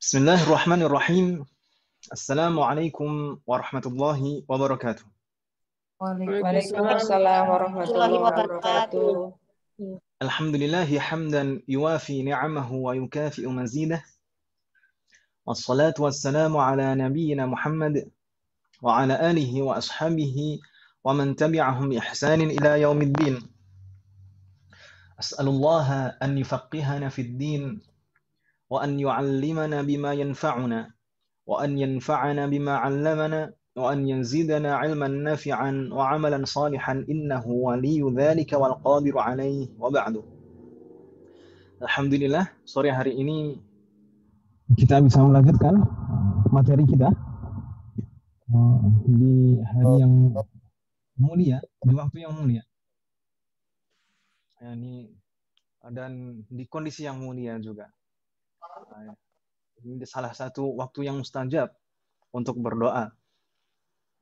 بسم الله الرحمن الرحيم السلام عليكم ورحمة الله وبركاته وعليكم السلام ورحمة الله وبركاته الحمد لله حمدا يوافي نعمه ويكافئ مزيده والصلاة والسلام على نبينا محمد وعلى آله وأصحابه ومن تبعهم إحسان إلى يوم الدين أسأل الله أن يفقهنا في الدين وأن يعلمنا بما ينفعنا وأن ينفعنا بما علمنا وأن يزيدنا علما نافعا وعملا صالحا إنه ولي ذلك والقادر عليه وبعد Alhamdulillah sore hari ini kita bisa melanjutkan materi kita di hari yang mulia di waktu yang mulia ya, ini dan di kondisi yang mulia juga. Oh. Nah, ya. Ini salah satu waktu yang mustajab untuk berdoa.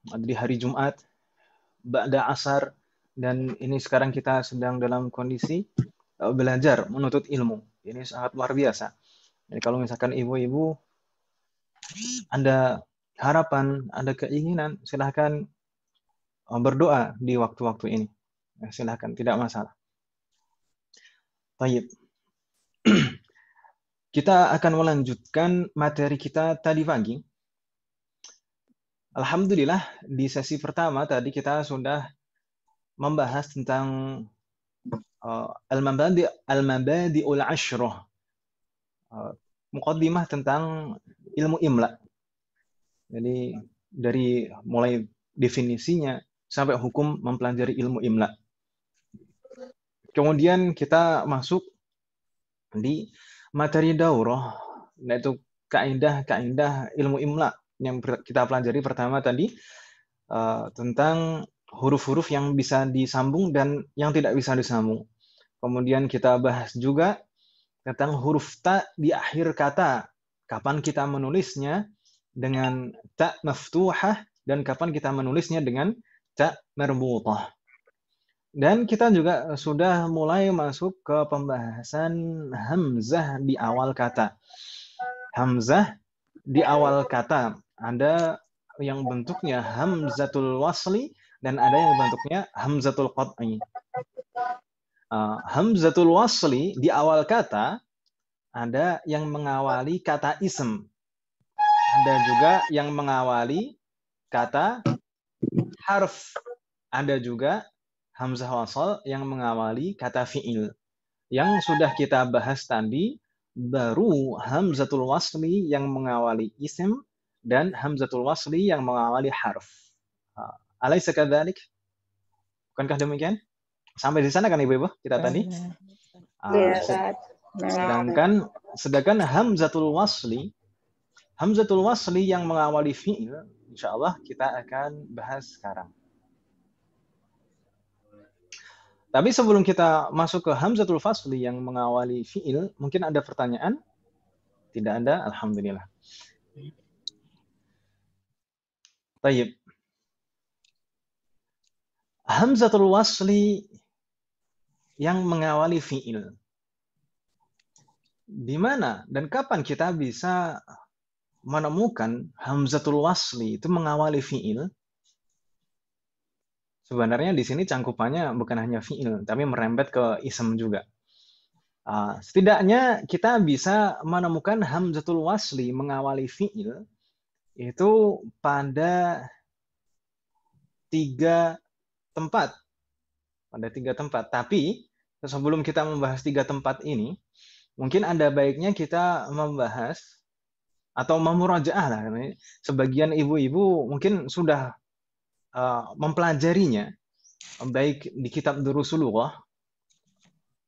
Di hari Jumat, Ba'da Asar, dan ini sekarang kita sedang dalam kondisi eh, belajar, menuntut ilmu. Ini sangat luar biasa. Jadi kalau misalkan ibu-ibu, Anda harapan, Anda keinginan, silahkan eh, berdoa di waktu-waktu ini. Ya, silahkan, tidak masalah. Baik. kita akan melanjutkan materi kita tadi pagi. Alhamdulillah, di sesi pertama tadi kita sudah membahas tentang uh, al-mabadi al-mabadi'ul ashrah. Uh, tentang ilmu imla. Jadi dari mulai definisinya sampai hukum mempelajari ilmu imla. Kemudian kita masuk di materi daurah, yaitu kaidah-kaidah ilmu imla yang kita pelajari pertama tadi eh, tentang huruf-huruf yang bisa disambung dan yang tidak bisa disambung. Kemudian kita bahas juga tentang huruf ta di akhir kata, kapan kita menulisnya dengan ta maftuhah dan kapan kita menulisnya dengan ta marbutah. Dan kita juga eh, sudah mulai masuk ke pembahasan hamzah di awal kata. Hamzah di awal kata ada yang bentuknya hamzatul wasli dan ada yang bentuknya hamzatul qat'i. Uh, hamzatul wasli di awal kata ada yang mengawali kata ism. Ada juga yang mengawali kata harf. Ada juga hamzah wasal yang mengawali kata fi'il. Yang sudah kita bahas tadi, baru hamzatul wasli yang mengawali isim dan hamzatul wasli yang mengawali harf. Alaysa kadzalik? Bukankah demikian? Sampai di sana kan Ibu-ibu kita tadi? Iya, iya. Ah, iya, nah, sedangkan sedangkan hamzatul wasli hamzatul wasli yang mengawali fi'il insyaallah kita akan bahas sekarang. Tapi sebelum kita masuk ke Hamzatul Fasli yang mengawali fi'il, mungkin ada pertanyaan? Tidak ada, Alhamdulillah. Tayyip. Hamzatul Wasli yang mengawali fi'il. Di mana dan kapan kita bisa menemukan Hamzatul Wasli itu mengawali fi'il? sebenarnya di sini cangkupannya bukan hanya fiil, tapi merembet ke isem juga. Uh, setidaknya kita bisa menemukan hamzatul wasli mengawali fiil itu pada tiga tempat. Pada tiga tempat. Tapi sebelum kita membahas tiga tempat ini, mungkin ada baiknya kita membahas atau memurajaah lah. Sebagian ibu-ibu mungkin sudah Eh, mempelajarinya baik di kitab Durusulullah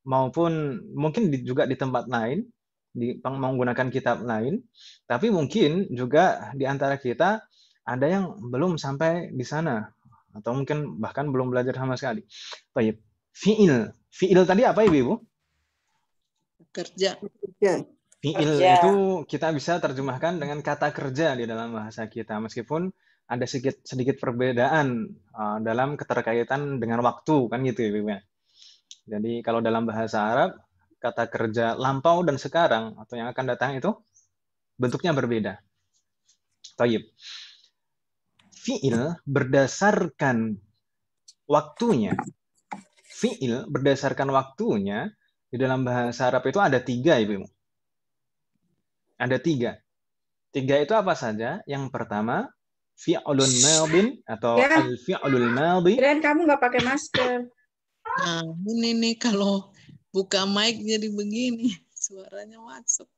maupun mungkin juga di tempat lain di menggunakan kitab lain tapi mungkin juga di antara kita ada yang belum sampai di sana atau mungkin bahkan belum belajar sama sekali. Baik. Fiil. Fiil tadi apa Ibu? Ibu? Kerja. Fiil itu kita bisa terjemahkan dengan kata kerja di dalam bahasa kita meskipun ada sedikit sedikit perbedaan uh, dalam keterkaitan dengan waktu kan gitu ya Ibu ya. Jadi kalau dalam bahasa Arab kata kerja lampau dan sekarang atau yang akan datang itu bentuknya berbeda. Taib. Fiil berdasarkan waktunya. Fiil berdasarkan waktunya di dalam bahasa Arab itu ada tiga, ya, Ibu. Ada tiga. Tiga itu apa saja? Yang pertama, fi'lun madin atau ya. al fi'lul madhi. Kirain kamu nggak pakai masker. Nah, ini nih kalau buka mic jadi begini, suaranya masuk.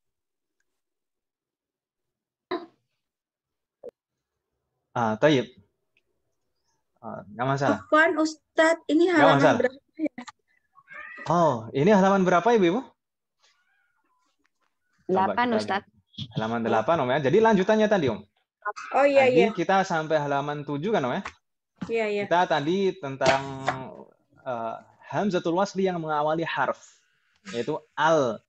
Ah, tayyib. Ah, nggak masalah. Apaan, Ustadz, ini halaman berapa ya? Oh, ini halaman berapa ya, Ibu? 8, Ustadz. Halaman 8, Om ya. Jadi lanjutannya tadi, Om. Oh iya tadi iya. Kita sampai halaman 7 kan, Om ya? Iya iya. Kita tadi tentang uh, hamzatul wasli yang mengawali harf yaitu al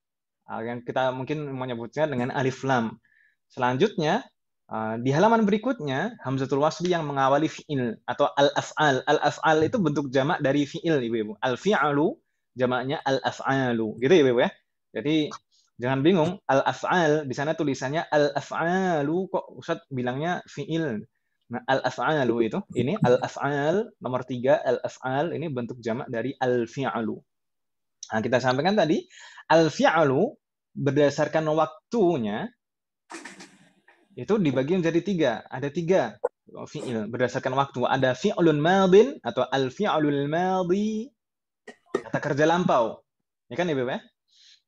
ah, yang kita mungkin menyebutnya dengan alif lam. Selanjutnya eh, di halaman berikutnya hamzatul wasli yang mengawali fiil atau al af'al. Al af'al itu bentuk jamak dari fiil Ibu-ibu. Al fi'alu jamaknya al af'alu. Gitu ya Ibu ya. Jadi Jangan bingung, al-af'al di sana tulisannya al-af'alu kok Ustaz bilangnya fi'il. Nah, al-af'alu itu ini al-af'al nomor tiga al-af'al ini bentuk jamak dari al-fi'alu. Nah, kita sampaikan tadi al-fi'alu berdasarkan waktunya itu dibagi menjadi tiga. Ada tiga fi'il berdasarkan waktu. Ada fi'lun madin atau al-fi'lul melbi. kata kerja lampau. Ya kan Ibu Bapak? Ya?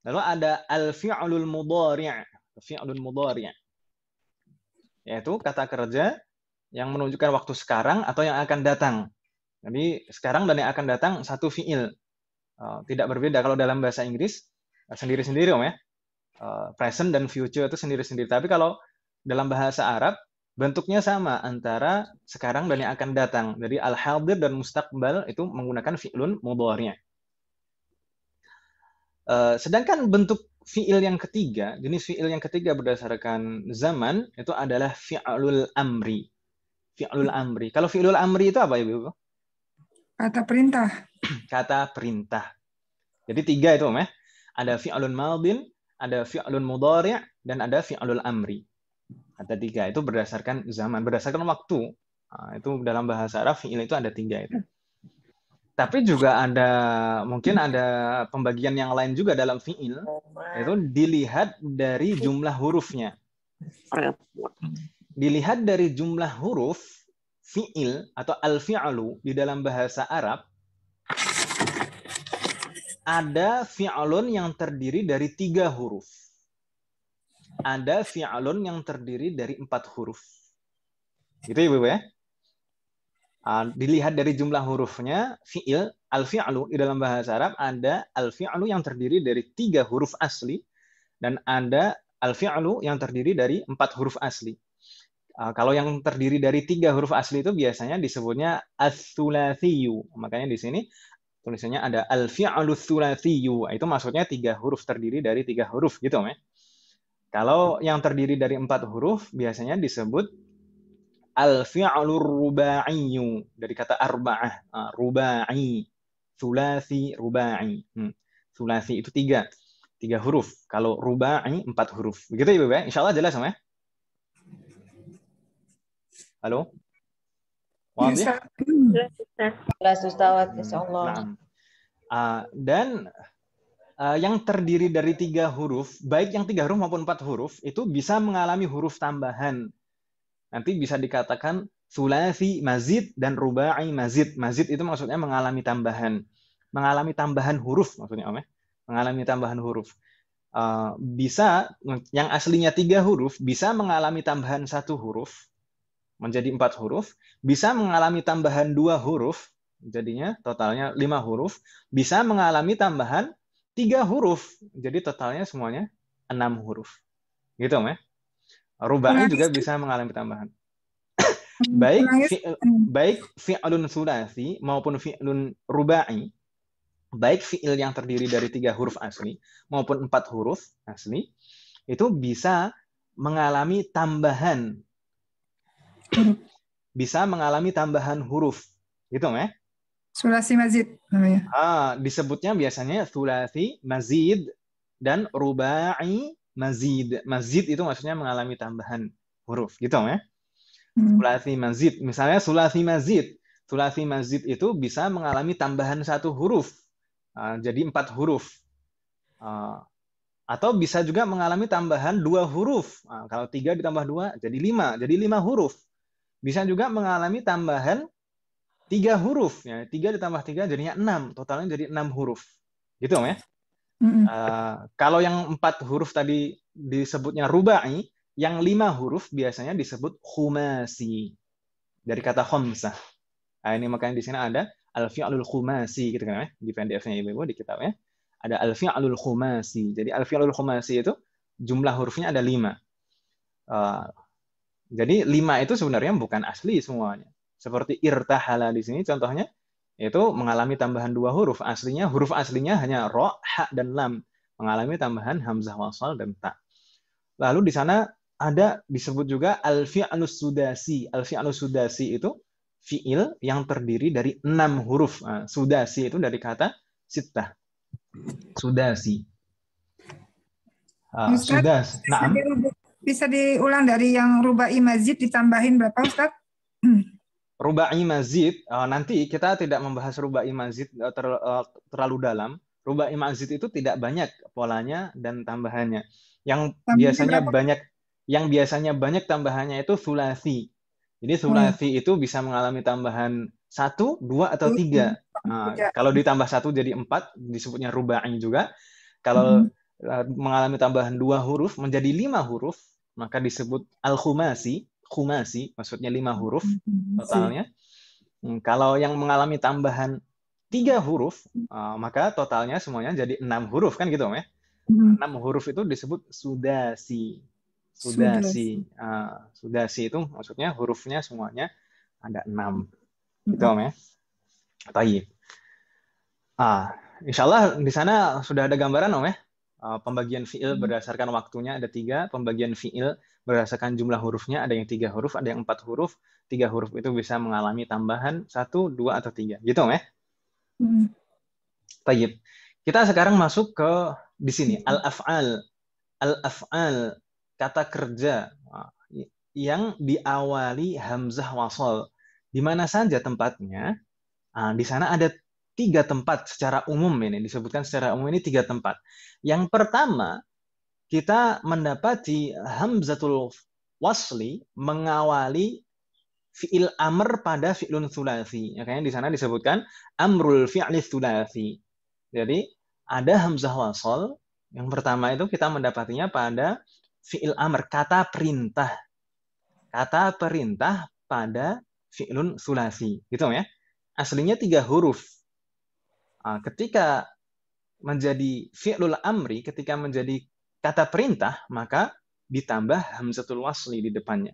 Lalu ada al-fi'lul mudhari'. Fi'lul mudhari'. Yaitu kata kerja yang menunjukkan waktu sekarang atau yang akan datang. Jadi sekarang dan yang akan datang satu fi'il. Eh, tidak berbeda kalau dalam bahasa Inggris eh, sendiri-sendiri Om ya. Eh, present dan future itu sendiri-sendiri. Tapi kalau dalam bahasa Arab bentuknya sama antara sekarang dan yang akan datang. Jadi al-hadir dan mustaqbal itu menggunakan fi'lun mudhari'. Eh, sedangkan bentuk fiil yang ketiga, jenis fiil yang ketiga berdasarkan zaman itu adalah fi'lul amri. Fi'lul amri. Kalau fi'lul amri itu apa ya, Bu? Kata perintah. Kata perintah. Jadi tiga itu, Om ya. Ada fi'lun maldin, ada fi'lun mudhari' dan ada fi'lul amri. Ada tiga itu berdasarkan zaman, berdasarkan waktu. Nah, itu dalam bahasa Arab fi'il itu ada tiga itu. Tapi juga ada mungkin ada pembagian yang lain juga dalam fiil itu dilihat dari jumlah hurufnya. Dilihat dari jumlah huruf fiil atau al-fi'lu di dalam bahasa Arab ada fi'lun yang terdiri dari tiga huruf. Ada fi'lun yang terdiri dari empat huruf. Itu ya, Ibu ya? Ah, dilihat dari jumlah hurufnya, fi'il, al-fi'lu, di dalam bahasa Arab ada al-fi'lu yang terdiri dari tiga huruf asli, dan ada al-fi'lu yang terdiri dari empat huruf asli. Ah, kalau yang terdiri dari tiga huruf asli itu biasanya disebutnya as Makanya di sini tulisannya ada al-fi'lu ah, Itu maksudnya tiga huruf terdiri dari tiga huruf gitu, ya. Kalau yang terdiri dari empat huruf biasanya disebut al fi'lur ruba'iyu dari kata arba'ah ah, ruba'i sulasi ruba'i hmm. sulasi itu tiga tiga huruf kalau ruba'i empat huruf begitu ya, ibu ya insyaallah jelas sama ya halo Wadih? Ya? Uh, nah, ah, dan uh, yang terdiri dari tiga huruf, baik yang tiga huruf maupun empat huruf, itu bisa mengalami huruf tambahan nanti bisa dikatakan sulasi mazid dan rubai mazid. Mazid itu maksudnya mengalami tambahan. Mengalami tambahan huruf maksudnya Om ya. Mengalami tambahan huruf. Uh, bisa yang aslinya tiga huruf bisa mengalami tambahan satu huruf menjadi empat huruf, bisa mengalami tambahan dua huruf, jadinya totalnya lima huruf, bisa mengalami tambahan tiga huruf, jadi totalnya semuanya enam huruf. Gitu Om ya. Rubai juga bisa mengalami tambahan. Hmm, baik fi, hmm. baik fi'lun sulasi maupun fi'lun rubai baik fi'il yang terdiri dari tiga huruf asli maupun empat huruf asli itu bisa mengalami tambahan bisa mengalami tambahan huruf gitu ya sulasi mazid namanya ah disebutnya biasanya sulasi mazid dan rubai mazid. Mazid itu maksudnya mengalami tambahan huruf gitu ya. Hmm. Sulasi mazid. Misalnya sulasi mazid. Sulasi mazid itu bisa mengalami tambahan satu huruf. Ah, jadi empat huruf. Ah, atau bisa juga mengalami tambahan dua huruf. Ah, kalau tiga ditambah dua, jadi lima. Jadi lima huruf. Bisa juga mengalami tambahan tiga huruf. Ya, tiga ditambah tiga jadinya enam. Totalnya jadi enam huruf. Gitu, Om ya? uh, kalau yang empat huruf tadi disebutnya rubai, yang lima huruf biasanya disebut khumasi dari kata khumsah. Nah, ini makanya di sini ada al alul khumasi gitu kan ya. Di PDF-nya Ibu-ibu di kitabnya ada al alul khumasi. Jadi al alul khumasi itu jumlah hurufnya ada lima. Uh, jadi lima itu sebenarnya bukan asli semuanya. Seperti irtahala di sini contohnya itu mengalami tambahan dua huruf aslinya huruf aslinya hanya ro ha dan lam mengalami tambahan hamzah wasal dan ta lalu di sana ada disebut juga alfi fi'lus sudasi al sudasi itu fi'il yang terdiri dari enam huruf nah, sudasi itu dari kata sitah sudasi ah, uh, sudas bisa, diulang dari yang rubai mazid ditambahin berapa Ustaz? rubai mazid uh, nanti kita tidak membahas rubai mazid uh, eh, ter, uh, eh, terlalu dalam. Rubai mazid itu tidak banyak polanya dan tambahannya. Yang Tambah biasanya berapa? banyak yang biasanya banyak tambahannya itu sulasi. Jadi sulasi hmm. itu bisa mengalami tambahan satu, dua atau tiga. Nah, kalau ditambah satu jadi empat, disebutnya rubai juga. Kalau hmm. mengalami tambahan dua huruf menjadi lima huruf, maka disebut al-khumasi khumasi, maksudnya lima huruf mm-hmm. totalnya. Hmm, kalau yang mengalami tambahan tiga huruf, eh, maka totalnya semuanya jadi enam huruf kan gitu om ya? Mm-hmm. Enam huruf itu disebut sudasi. Sudasi, sudasi. Uh, sudasi itu maksudnya hurufnya semuanya ada enam, mm-hmm. gitu om ya? Tayyib. Ah, insya Allah di sana sudah ada gambaran om ya? Ah, pembagian fiil berdasarkan waktunya ada tiga, pembagian fiil berdasarkan jumlah hurufnya ada yang tiga huruf ada yang empat huruf tiga huruf itu bisa mengalami tambahan satu dua atau tiga gitu ya hmm. Tayyip. kita sekarang masuk ke di sini al afal al afal kata kerja ah, yang diawali hamzah wasol di mana saja tempatnya ah, di sana ada tiga tempat secara umum ini disebutkan secara umum ini tiga tempat yang pertama kita mendapati hamzatul wasli mengawali fi'il amr pada fi'lun sulasi. Ya, di sana disebutkan amrul fi'li sulasi. Jadi ada hamzah wasol yang pertama itu kita mendapatinya pada fi'il amr, kata perintah. Kata perintah pada fi'lun sulasi. Gitu ya. Aslinya tiga huruf. Ah, ketika menjadi fi'lul amri, ketika menjadi kata perintah, maka ditambah hamzatul wasli di depannya.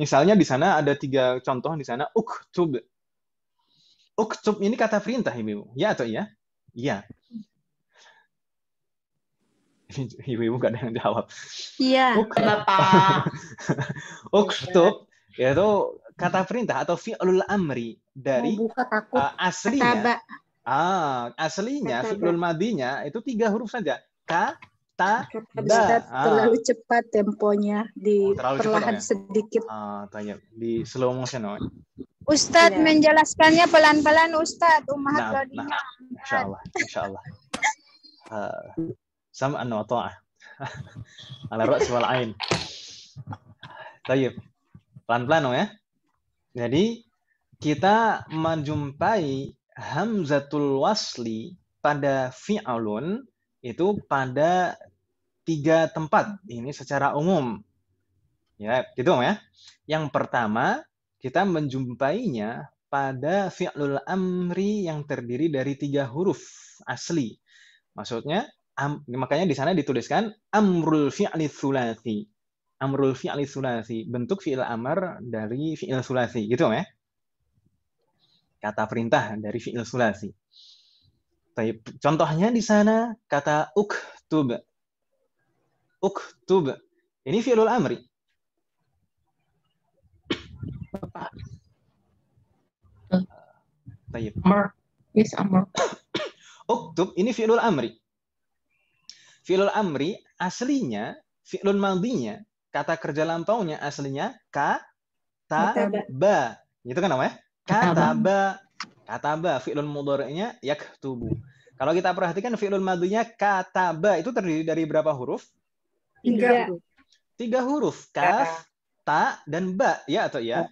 Misalnya di sana ada tiga contoh di sana uktub. Uktub ini kata perintah ibu, ya atau iya? Iya. Ibu-ibu gak ada yang jawab. Iya, Bapak. uktub yaitu kata perintah atau fi'lul amri dari uh, aslinya. Ah, aslinya fi'lul madinya itu tiga huruf saja. Ka Ta Ustaz, ah. terlalu ah. cepat temponya di oh, perlahan cepat, ya? sedikit. Ah, tanya di slow motion oh. Ustadz ya. menjelaskannya pelan-pelan Ustadz Umar nah, Lodina. nah. Insya Allah, insya Allah. uh, ah, sama anu ah. Ala ra's wal ain. Pelan-pelan oh ya. Jadi kita menjumpai hamzatul wasli pada fi'alun itu pada tiga tempat. Ini secara umum. Ya, gitu ya. Yang pertama, kita menjumpainya pada fi'lul amri yang terdiri dari tiga huruf asli. Maksudnya, am, makanya di sana dituliskan amrul fi'li sulasi. Amrul fi'li sulasi. Bentuk fi'il amr dari fi'il sulasi. Gitu ya. Kata perintah dari fi'il sulasi. Contohnya di sana kata uktub uktub. Ini fi'lul amri. Tayyib. Amr. Yes, amr. uktub ini fi'lul amri. Fi'lul amri aslinya fi'lun maldinya kata kerja lampaunya aslinya kataba. Itu kan namanya? Kataba. Kataba fi'lun mudhari'nya yaktubu. Kalau kita perhatikan fi'lul madhunya kataba itu terdiri dari berapa huruf? Tiga. Tiga, huruf. Kaf, ta, dan ba. Ya atau ya?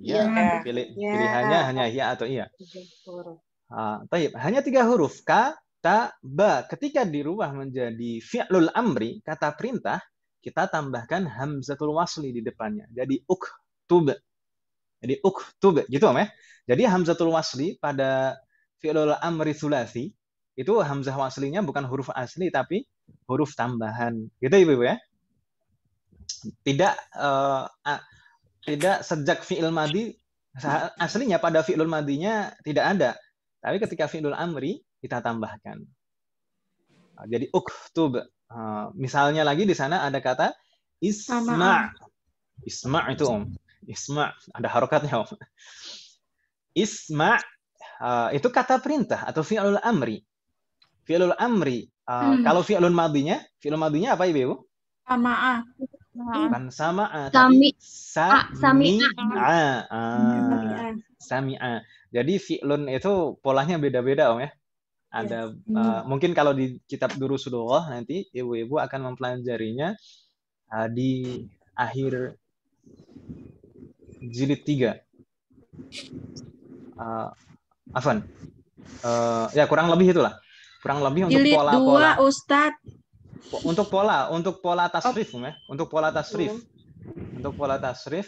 Ya. ya. Pilih, ya. Pilihannya hanya ya atau iya. Tiga huruf. Ah, taib. Hanya tiga huruf. Ka, ta, ba. Ketika dirubah menjadi fi'lul amri, kata perintah, kita tambahkan hamzatul wasli di depannya. Jadi uktub. Jadi uktub. Gitu om ya. Jadi hamzatul wasli pada fi'lul amri sulasi, itu hamzah waslinya bukan huruf asli, tapi huruf tambahan. Gitu Ibu-ibu ya. Tidak uh, tidak sejak fi'il madi aslinya pada fi'il madinya tidak ada. Tapi ketika fi'il amri kita tambahkan. Jadi uktub. Eh, misalnya lagi di sana ada kata isma. Isma itu om. Isma ada harokatnya om. Isma eh, itu kata perintah atau fi'il amri fi'lul amri. Uh, hmm. Kalau fi'lun madinya, fi'lun madinya apa Ibu? Sama'a. Bukan sama'a, kan sami. sami'a. Ah, ah. Hmm, sami'a. Sami'a. Jadi fi'lun itu polanya beda-beda Om ya. Ada yes. uh, mungkin kalau di kitab Durusudullah nanti ibu-ibu akan mempelajarinya uh, di akhir jilid tiga. Uh, Afan. Uh, ya kurang lebih itulah kurang lebih untuk Jilid pola dua, pola Ustad untuk pola untuk pola tasrif ya untuk pola tasrif iya. untuk pola tasrif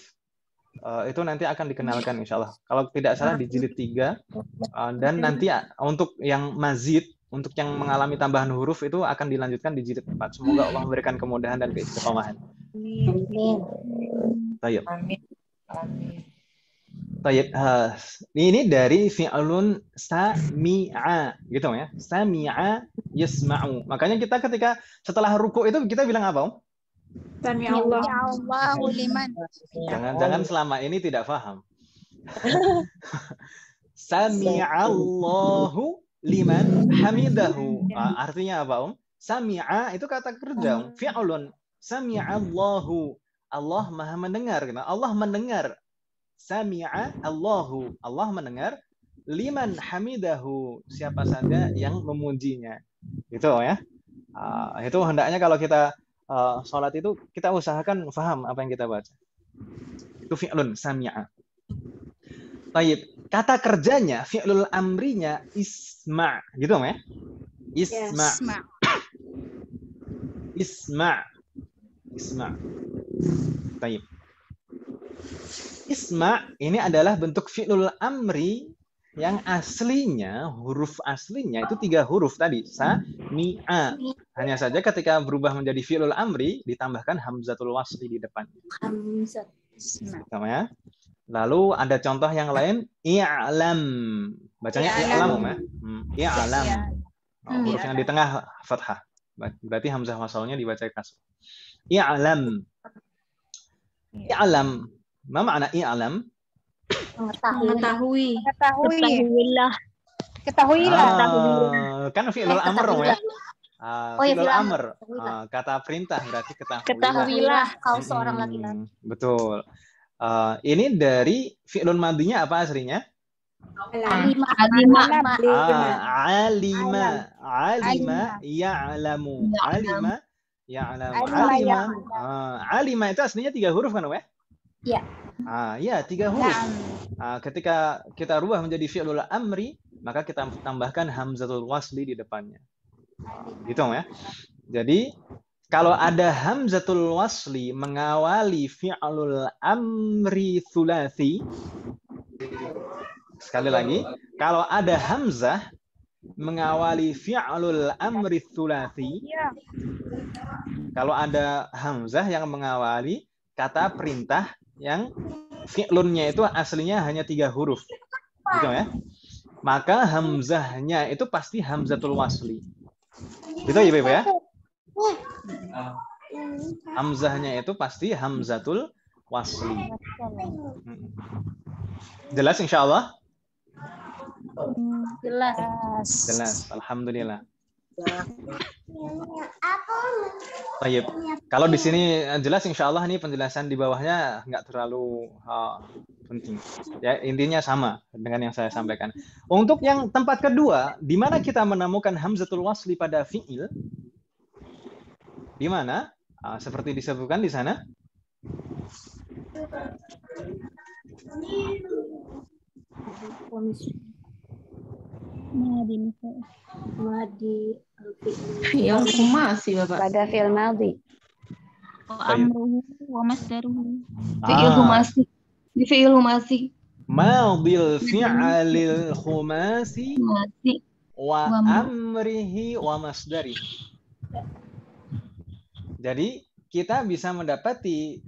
eh, itu nanti akan dikenalkan iya. insya Allah kalau tidak salah di jilid tiga eh, dan iya. nanti eh, untuk yang mazid untuk yang mengalami tambahan huruf itu akan dilanjutkan di jilid empat Semoga Allah memberikan kemudahan dan keistiqomahan. Amin. Amin. Amin. Tayyib. Uh, ini dari fi'lun sami'a gitu ya. Sami'a yasma'u. Makanya kita ketika setelah ruku itu kita bilang apa, Om? Sami'a ya Allah. liman. Jangan jangan ya selama ini tidak paham. Sami'a Allahu liman hamidahu. Ya. Ah, artinya apa, Om? Sami'a itu kata kerja, Om. Ah. Fi'lun. Sami'a Allahu. Allah Maha mendengar. Gitu. Allah mendengar Sami'a Allahu. Allah mendengar liman hamidahu. Siapa saja yang memujinya. Gitu ya. Uh, itu hendaknya kalau kita uh, sholat itu kita usahakan faham apa yang kita baca. Itu fi'lun sami'a. Baik, kata kerjanya fi'lul amrinya isma, gitu ya? Isma. isma. Isma. Baik. Isma ini adalah bentuk fi'lul amri yang aslinya huruf aslinya itu tiga huruf tadi sa mi a hanya saja ketika berubah menjadi fi'lul amri ditambahkan hamzatul wasli di depan. hamzat ya? lalu ada contoh yang lain i'lam bacanya i'lam ya hmm, i'lam iya. oh, huruf iya. yang di tengah fathah berarti hamzah wasalnya dibaca alam i'lam iya. i'lam ma makna i'lam? mengetahui mengetahui ketahuilah ketahuilah lah. kan fi'il eh, amr ya ah, oh ya bilang amr. Ah, kata perintah berarti ketahuilah. Ketahuilah kau seorang laki-laki. betul. Ah, ini dari fi'lun madinya apa aslinya? Alima. Alima. Ah, alima. Alima ya'lamu. Alima ya'lamu. Alima. Alima. Alimah. alima itu aslinya tiga huruf kan, Weh? Ya. Ah, ya tiga huruf. Nah, um. Ah, ketika kita rubah menjadi fi'lul amri, maka kita tambahkan hamzatul wasli di depannya. Gitu ya. Jadi kalau ada hamzatul wasli mengawali fi'lul amri thulathi. sekali lagi kalau ada hamzah mengawali fi'lul amri thulathi. Ya. kalau ada hamzah yang mengawali kata perintah yang fi'lunnya itu aslinya hanya tiga huruf. Gitu ya. Maka hamzahnya itu pasti hamzatul wasli. Gitu ya, bapak ya? Hamzahnya itu pasti hamzatul wasli. Jelas insya Allah? Jelas. Jelas. Alhamdulillah. Aku. Kalau di sini eh, jelas, insya Allah nih penjelasan di bawahnya nggak terlalu uh, penting. Ya intinya sama dengan yang saya sampaikan. Untuk yang tempat kedua, di mana kita menemukan hamzatul wasli pada fiil? Di mana? Uh, seperti disebutkan di sana. Ini Madi Madi Fi'il iya, kuma sih Bapak. Pada fi'il madhi. Wa amruhu wa masdaruhu. Ah. Fi'il humasi. Di fi'il humasi. Madil fi'alil humasi wa amrihi wa masdari. Jadi kita bisa mendapati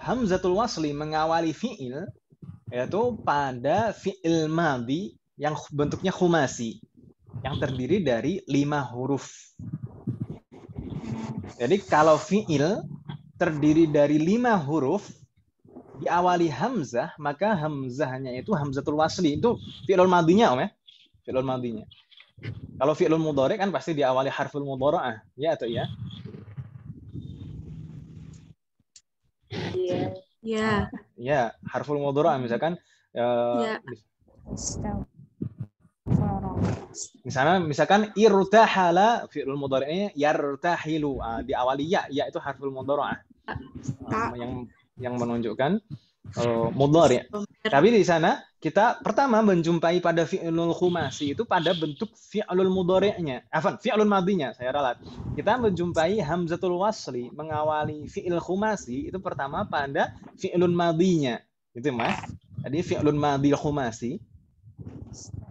hamzatul wasli mengawali fi'il yaitu pada fi'il madi yang bentuknya humasi yang terdiri dari lima huruf. Jadi kalau fiil terdiri dari lima huruf diawali hamzah maka hamzahnya itu hamzatul wasli itu fi'lul madinya om ya fi'lul madinya kalau fi'lul mudhari kan pasti diawali harful mudhara'ah ya atau ya Iya. Iya. Iya, harful mudhara misalkan uh, ya misalnya misalkan irtahala fi'lul mudhari'nya yartahilu uh, ah, diawali ya ya itu harful mudhari'ah uh, yang yang menunjukkan uh, mudhari tapi di sana kita pertama menjumpai pada fi'lul khumasi itu pada bentuk fi'lul mudhari'nya afan fi'lul madinya saya ralat kita menjumpai hamzatul wasli mengawali fi'il khumasi itu pertama pada fi'lul madinya itu mas jadi fi'lun madhi khumasi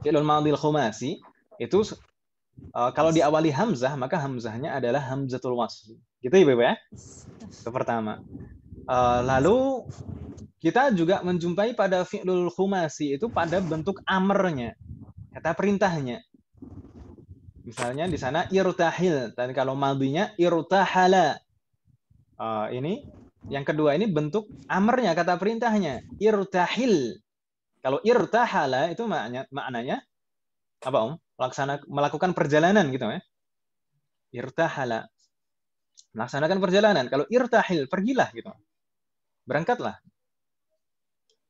fi'il madhi khumasi itu uh, kalau diawali hamzah maka hamzahnya adalah hamzatul wasl. Gitu ya Bapak ya? Itu pertama. Uh, lalu kita juga menjumpai pada fi'lul khumasi itu pada bentuk amernya, kata perintahnya. Misalnya di sana irtahil dan kalau madinya irtahala. Uh, ini yang kedua ini bentuk amernya, kata perintahnya. Irtahil. Kalau irtahala itu maknanya, maknanya apa om? Melaksana, melakukan perjalanan gitu ya. Irtahala. Melaksanakan perjalanan. Kalau irtahil, pergilah gitu. Berangkatlah.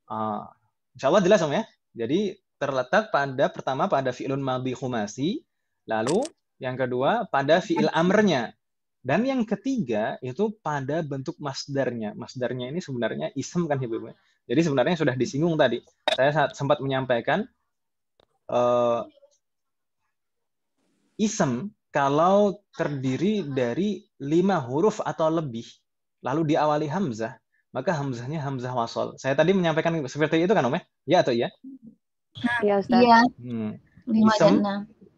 Uh, ah, insya Allah jelas om ya. Jadi terletak pada pertama pada fi'lun madhi khumasi. Lalu yang kedua pada fi'il amrnya. Dan yang ketiga itu pada bentuk masdarnya. Masdarnya ini sebenarnya isem kan ibu-ibu. Jadi sebenarnya sudah disinggung tadi. Saya sempat menyampaikan uh, isem kalau terdiri dari lima huruf atau lebih, lalu diawali hamzah, maka hamzahnya hamzah wasol. Saya tadi menyampaikan seperti itu kan, Om ya? Iya atau iya? Iya, Ustaz. Iya. Hmm. Lima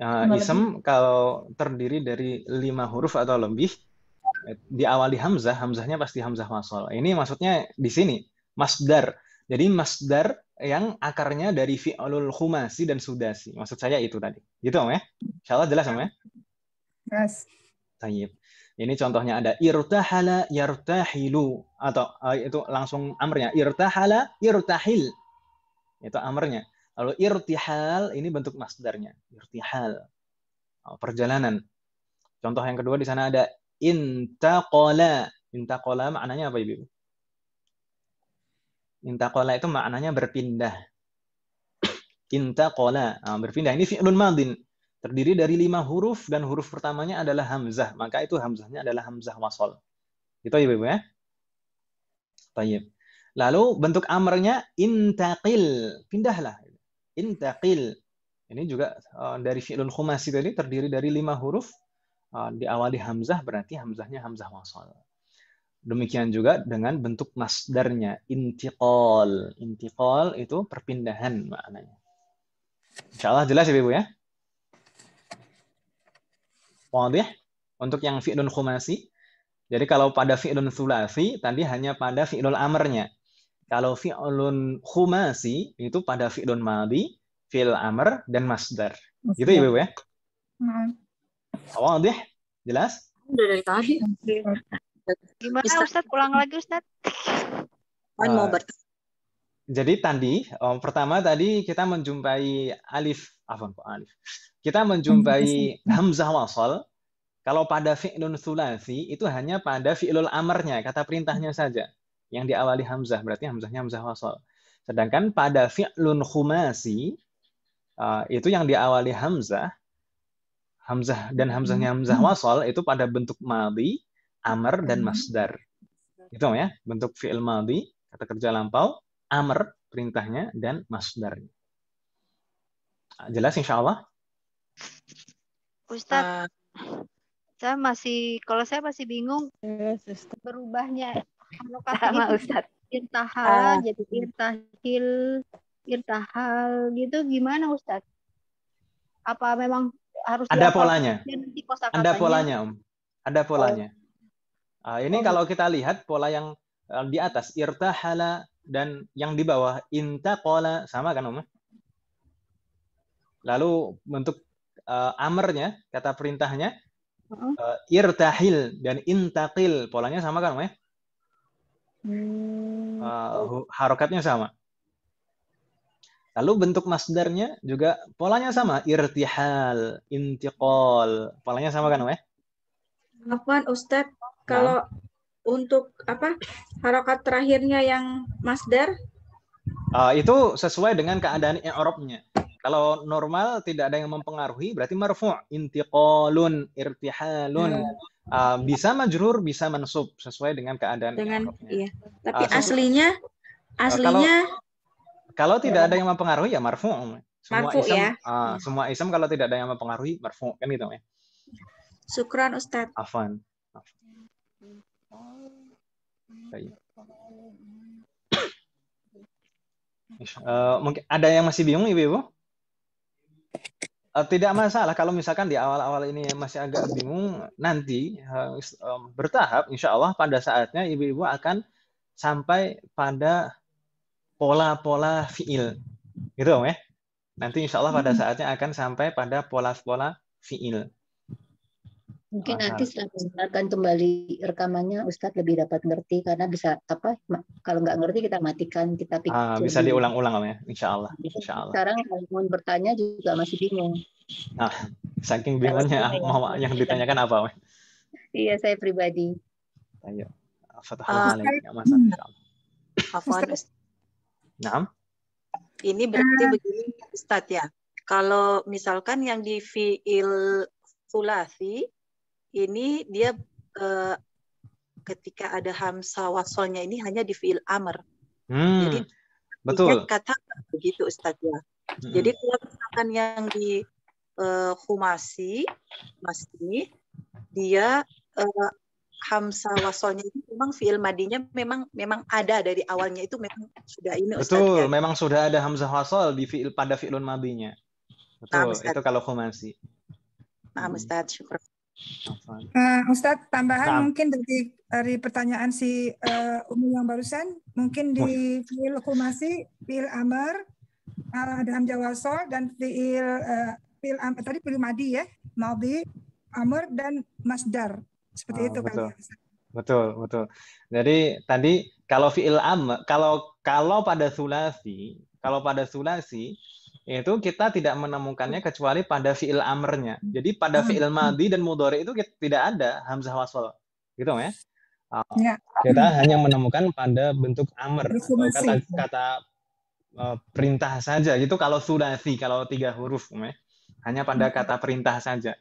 Uh, isem kalau terdiri dari lima huruf atau lebih, eh, diawali hamzah, hamzahnya pasti hamzah wasol. Ini maksudnya di sini masdar. Jadi masdar yang akarnya dari fi'lul khumasi dan sudasi. Maksud saya itu tadi. Gitu Om ya? Insya jelas Om ya? Yes. Tayyip. Ini contohnya ada irtahala yartahilu atau uh, itu langsung amrnya irtahala irtahil. Itu amrnya. Lalu irtihal ini bentuk masdarnya. Irtihal. Oh, perjalanan. Contoh yang kedua di sana ada intaqala. Intaqala maknanya apa Ibu? Intakola itu maknanya berpindah. Intakola, nah, berpindah. Ini fi'lun madin. Terdiri dari lima huruf dan huruf pertamanya adalah hamzah. Maka itu hamzahnya adalah hamzah wasol. Itu ya, Ibu ya. Tayyip. Lalu bentuk amrnya intaqil, pindahlah. Intaqil. Ini juga ah, dari fi'lun khumasi tadi terdiri dari lima huruf. Uh, diawali hamzah berarti hamzahnya hamzah wasol. Demikian juga dengan bentuk masdarnya, intiqal. Intiqal itu perpindahan maknanya. Insya Allah jelas ya Ibu ya? Wadih? Ya, untuk yang fi'lun khumasi. Jadi kalau pada fi'lun sulasi, tadi hanya pada fi'lul amarnya. Kalau fi'lun khumasi, itu pada fi'lun madi, fi'l amr, dan masdar. Gitu ya Ibu ya? Wadih? Ya, jelas? Udah dari tadi. Gimana Ustaz? Ustaz? Ulang lagi Ustadz. Uh, mau eh, jadi tadi um, pertama tadi kita menjumpai alif, afan alif. Kita menjumpai hamzah wasal. Kalau pada fi'lun sulasi itu hanya pada fi'lul amarnya, kata perintahnya saja yang diawali hamzah, berarti hamzahnya hamzah wasal. Sedangkan pada fi'lun khumasi uh, itu yang diawali hamzah hamzah dan hamzahnya hmm. hamzah wasal itu pada bentuk madi amr dan mm-hmm. masdar. Itu ya, bentuk fi'il madhi, kata kerja lampau, amr perintahnya dan masdarnya. Ah, jelas insya Allah? Ustaz, uh, ah. saya masih, kalau saya masih bingung yes, kalau kata sama Ustaz. Irtahal, uh, jadi irtahil, irtahal gitu gimana Ustaz? Apa memang harus ada polanya? Ada polanya, Om. Ada polanya. Oh Uh, ini oh. kalau gitu. kita lihat pola yang uh, di atas irtahala dan yang di bawah intaqala sama kan Umar? Lalu bentuk uh, eh, amernya, kata perintahnya uh, irtahil dan intaqil polanya sama kan Umar? Ya? Hmm. Uh, harokatnya sama. Lalu bentuk masdarnya juga polanya sama, irtihal, intiqal. Polanya sama kan, Umar? Ya? Apaan, Ustadz, kalau nah. untuk apa harokat terakhirnya yang masdar? Uh, ah, itu sesuai dengan keadaan i'rabnya. Kalau normal tidak ada yang mempengaruhi berarti marfu' intiqalun irtihalun. Hmm. Uh, bisa majrur bisa mansub sesuai dengan keadaan dengan iya. Tapi uh, aslinya aslinya kalau, kalau tidak iya. ada yang mempengaruhi ya marfu'. Semua marfu isam, ya. Uh, semua isam kalau tidak ada yang mempengaruhi marfu' kan gitu ya. Syukran Ustaz. Afan. Uh, mungkin ada yang masih bingung ibu-ibu? Eh, tidak masalah kalau misalkan di awal-awal ini masih agak bingung nanti eh, bertahap insya Allah pada saatnya ibu-ibu akan sampai pada pola-pola fiil gitu om ya nanti insya Allah pada hmm. saatnya akan sampai pada pola-pola fiil Mungkin nanti setelah mendengarkan kembali rekamannya Ustadz lebih dapat ngerti karena bisa apa kalau nggak ngerti kita matikan kita ah, pikir. Ah, bisa diulang-ulang ya, Insya Allah. Insya Allah. Sekarang kalau mau bertanya juga masih bingung. nah saking bingungnya ya. yang ditanyakan apa? Iya saya pribadi. Ayo, fatahlah uh, Nah. Ini berarti begini Ustadz ya. Kalau misalkan yang di fiil fulasi ini dia eh, ketika ada hamsa wasolnya ini hanya di fiil amr. Hmm, Jadi betul. kata begitu Ustaz ya. Hmm. Jadi kalau misalkan yang di uh, humasi mas ini dia uh, hamsa wasolnya ini memang fiil madinya memang memang ada dari awalnya itu memang sudah ini Ustaz, betul ya. memang sudah ada hamzah wasol di fiil pada fiilun madinya betul nah, itu kalau humasi nah hmm. Ustaz syukur Uh, Ustadz, tambahan nah. mungkin dari, dari pertanyaan si uh, Umi yang barusan, mungkin di fiil kumasi, fiil amar, uh, eh, ada hamzah dan fiil uh, fiil am, tadi fiil madi ya, maldi, amr dan masdar. Seperti oh, itu betul. kan. Betul, betul. Jadi tadi kalau fiil am, kalau kalau pada sulasi, kalau pada sulasi itu kita tidak menemukannya hmm. kecuali pada fiil amrnya. Jadi pada hmm. fiil madi dan mudore itu kita tidak ada hamzah wasol. Gitu ya. Oh, ya. Kita hanya menemukan pada bentuk amr kata kata uh, perintah saja. Itu kalau sudasi, kalau tiga huruf ya. Hanya pada hmm. kata perintah saja.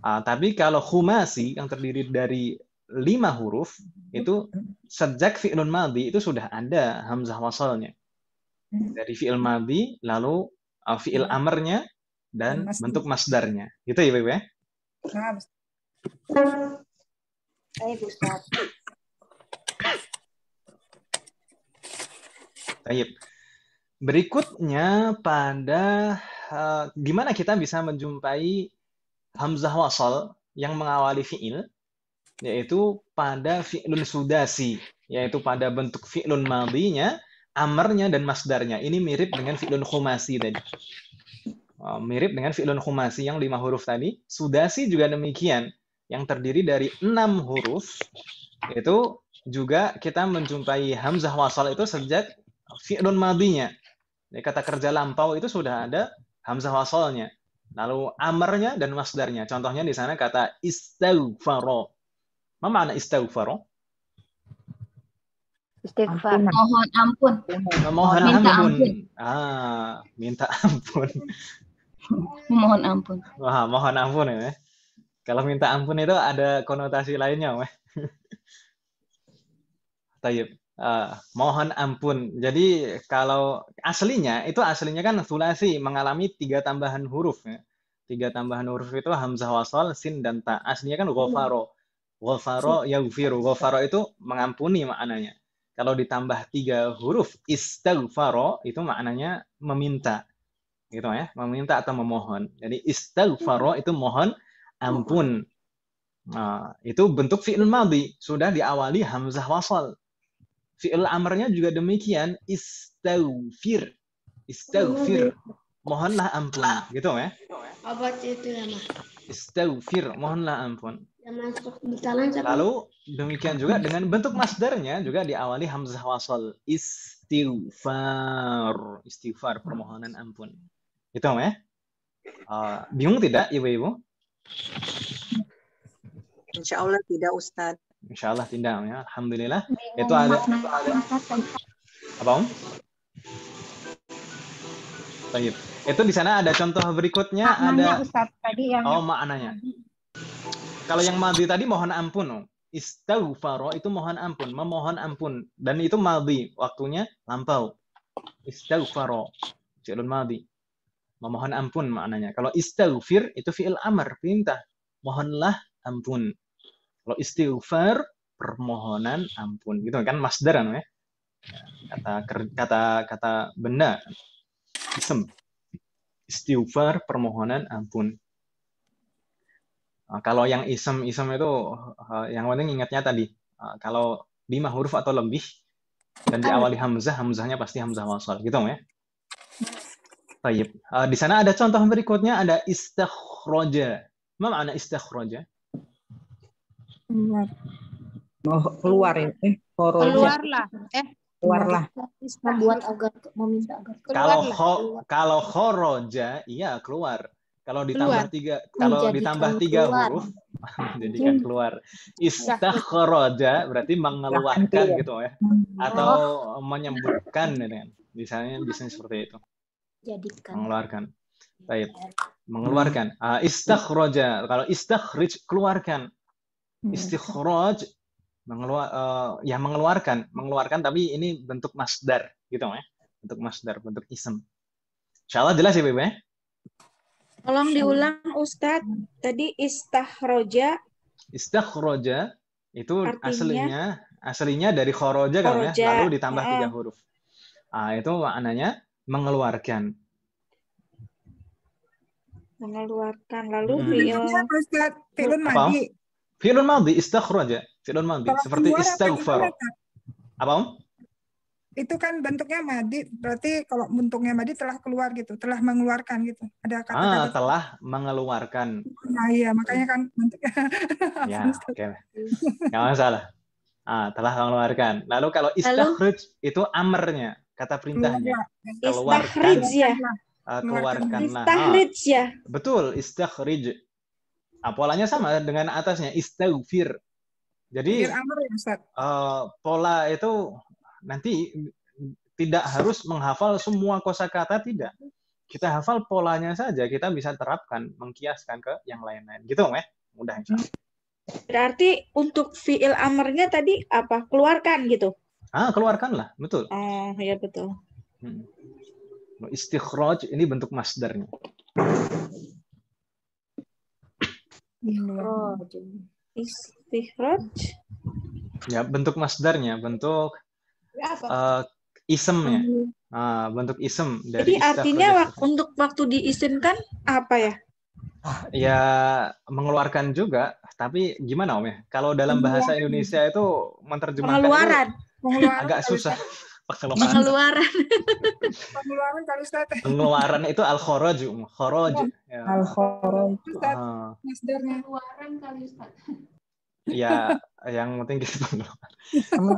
Uh, tapi kalau humasi yang terdiri dari lima huruf itu sejak fi'lun madi itu sudah ada hamzah wasalnya dari fi'il madi lalu fiil hmm. amernya dan Mas. bentuk masdarnya. Gitu ya, Ibu ya? Baik. Nah, Berikutnya pada uh, eh, gimana kita bisa menjumpai hamzah wasal yang mengawali fi'il yaitu pada fi'lun sudasi, yaitu pada bentuk fi'lun madinya amarnya dan masdarnya ini mirip dengan fi'lun khumasi tadi. Oh, mirip dengan fi'lun khumasi yang lima huruf tadi. Sudasi juga demikian, yang terdiri dari enam huruf, itu juga kita menjumpai hamzah wasal itu sejak fi'lun madinya. Jadi kata kerja lampau itu sudah ada hamzah wasalnya. Lalu amarnya dan masdarnya. Contohnya di sana kata istaghfaro. Apa makna istaghfaro? Istighfar. Ampun. Mohon ampun. Iya, mohon minta ampun. ampun. Ah, minta ampun. mohon ampun. Wah, mohon ampun ya. Kalau minta ampun itu ada konotasi lainnya, Mas. Ya. Tayyib. Uh, mohon ampun. Jadi kalau aslinya itu aslinya kan sulasi mengalami tiga tambahan huruf ya. Tiga tambahan huruf itu hamzah wasal, sin dan ta. Aslinya kan ghafaro. Ghafaro yaghfiru. Ghafaro itu mengampuni maknanya. Kalau ditambah tiga huruf istighfaro itu maknanya meminta, gitu ya, meminta atau memohon. Jadi istighfaro itu mohon ampun. Nah, itu bentuk fi'il madhi sudah diawali hamzah wasal. Fi'il amrnya juga demikian istighfir istighfir Mohonlah ampun, gitu ya. Apa itu nama. istighfir mohonlah ampun. Lalu demikian juga dengan bentuk masdarnya juga diawali hamzah wasal istighfar, istighfar permohonan ampun. Itu ya. Uh, bingung tidak ibu-ibu? Insya Allah tidak Ustaz. Insya Allah tidak ya. Alhamdulillah. Bingung itu ada, itu Apa om? Baik. Itu di sana ada contoh berikutnya maknanya, ada. Ustaz, tadi yang oh maknanya. Kalau yang madi tadi mohon ampun. Istaghfaro itu mohon ampun, memohon ampun. Dan itu madi waktunya lampau. Istaghfaro, fi'lun madi Memohon ampun maknanya. Kalau istaghfir itu fi'il amar perintah. Mohonlah ampun. Kalau istighfar, permohonan ampun. Gitu kan, masdaran ya Kata, kata, kata benda. Isem. Istighfar, permohonan ampun. Ah, kalau yang isem-isem itu uh, yang penting ingatnya tadi uh, kalau lima huruf atau lebih dan diawali hamzah, hamzahnya pasti hamzah wasal gitu ya. Baik. Uh, di sana ada contoh berikutnya ada istakhraja. Ma makna istakhraja? Keluar. ini oh, ya? Eh, Keluarlah. Eh, keluarlah. Membuat agar meminta agar keluar. Kalau kalau khoroja, iya keluar. Kalau ditambah keluar. tiga, kalau uh, Menjadikan ditambah tiga huruf, jadikan keluar. Istakhroja berarti mengeluarkan gitu ya, atau oh. menyebutkan dengan gitu misalnya bisnis seperti itu. Jadikan. Mengeluarkan. Baik. Mengeluarkan. Uh, ah, istakhroja. Kalau istakhrij keluarkan. Hmm, Istikhroj mengeluar uh, eh, ya mengeluarkan, mengeluarkan tapi ini bentuk masdar gitu ya. Bentuk masdar, bentuk ism. Insyaallah jelas ya Bebe? Ya? Tolong diulang Ustaz, tadi istahroja. Istahroja itu Artinya, aslinya aslinya dari khoroja kan ya, lalu ditambah tiga tiga eh. huruf. Ah, itu maknanya mengeluarkan. Mengeluarkan lalu hmm. fi'il Ustaz, fi'lun madhi. Fi'lun madhi istakhraja, fi'lun madhi seperti istaghfar. Apa? Om? itu kan bentuknya madi berarti kalau bentuknya madi telah keluar gitu telah mengeluarkan gitu ada kata, -kata ah, telah mengeluarkan nah iya makanya kan bentuknya ya oke okay. nggak masalah ah telah mengeluarkan lalu kalau istakhrij itu amernya kata perintahnya ya. keluarkan ya uh, ah, keluarkanlah ah. ya ah, betul istakhrij nah, polanya sama dengan atasnya istaghfir jadi amr, ya, Ustaz. Uh, pola itu nanti tidak harus menghafal semua kosakata tidak kita hafal polanya saja kita bisa terapkan mengkiaskan ke yang lain-lain gitu ya mudah insya berarti untuk fiil amarnya tadi apa keluarkan gitu ah keluarkanlah betul oh ya betul hmm. istikhraj ini bentuk masdarnya istikhraj istikhraj ya bentuk masdarnya bentuk apa? Uh, eh, ism ya. Uh, bentuk isem. dari Jadi artinya wak untuk waktu diisimkan apa ya? Ya mengeluarkan juga, tapi gimana Om ya? Kalau dalam bahasa Indonesia itu menerjemahkan pengeluaran. Itu pengeluaran agak susah. Pengeluaran. Pengeluaran. pengeluaran kalau Ustaz. Pengeluaran itu al-kharaj, kharaj. Ya. Al-kharaj. Ustaz, ah. pengeluaran kali ya yang penting gitu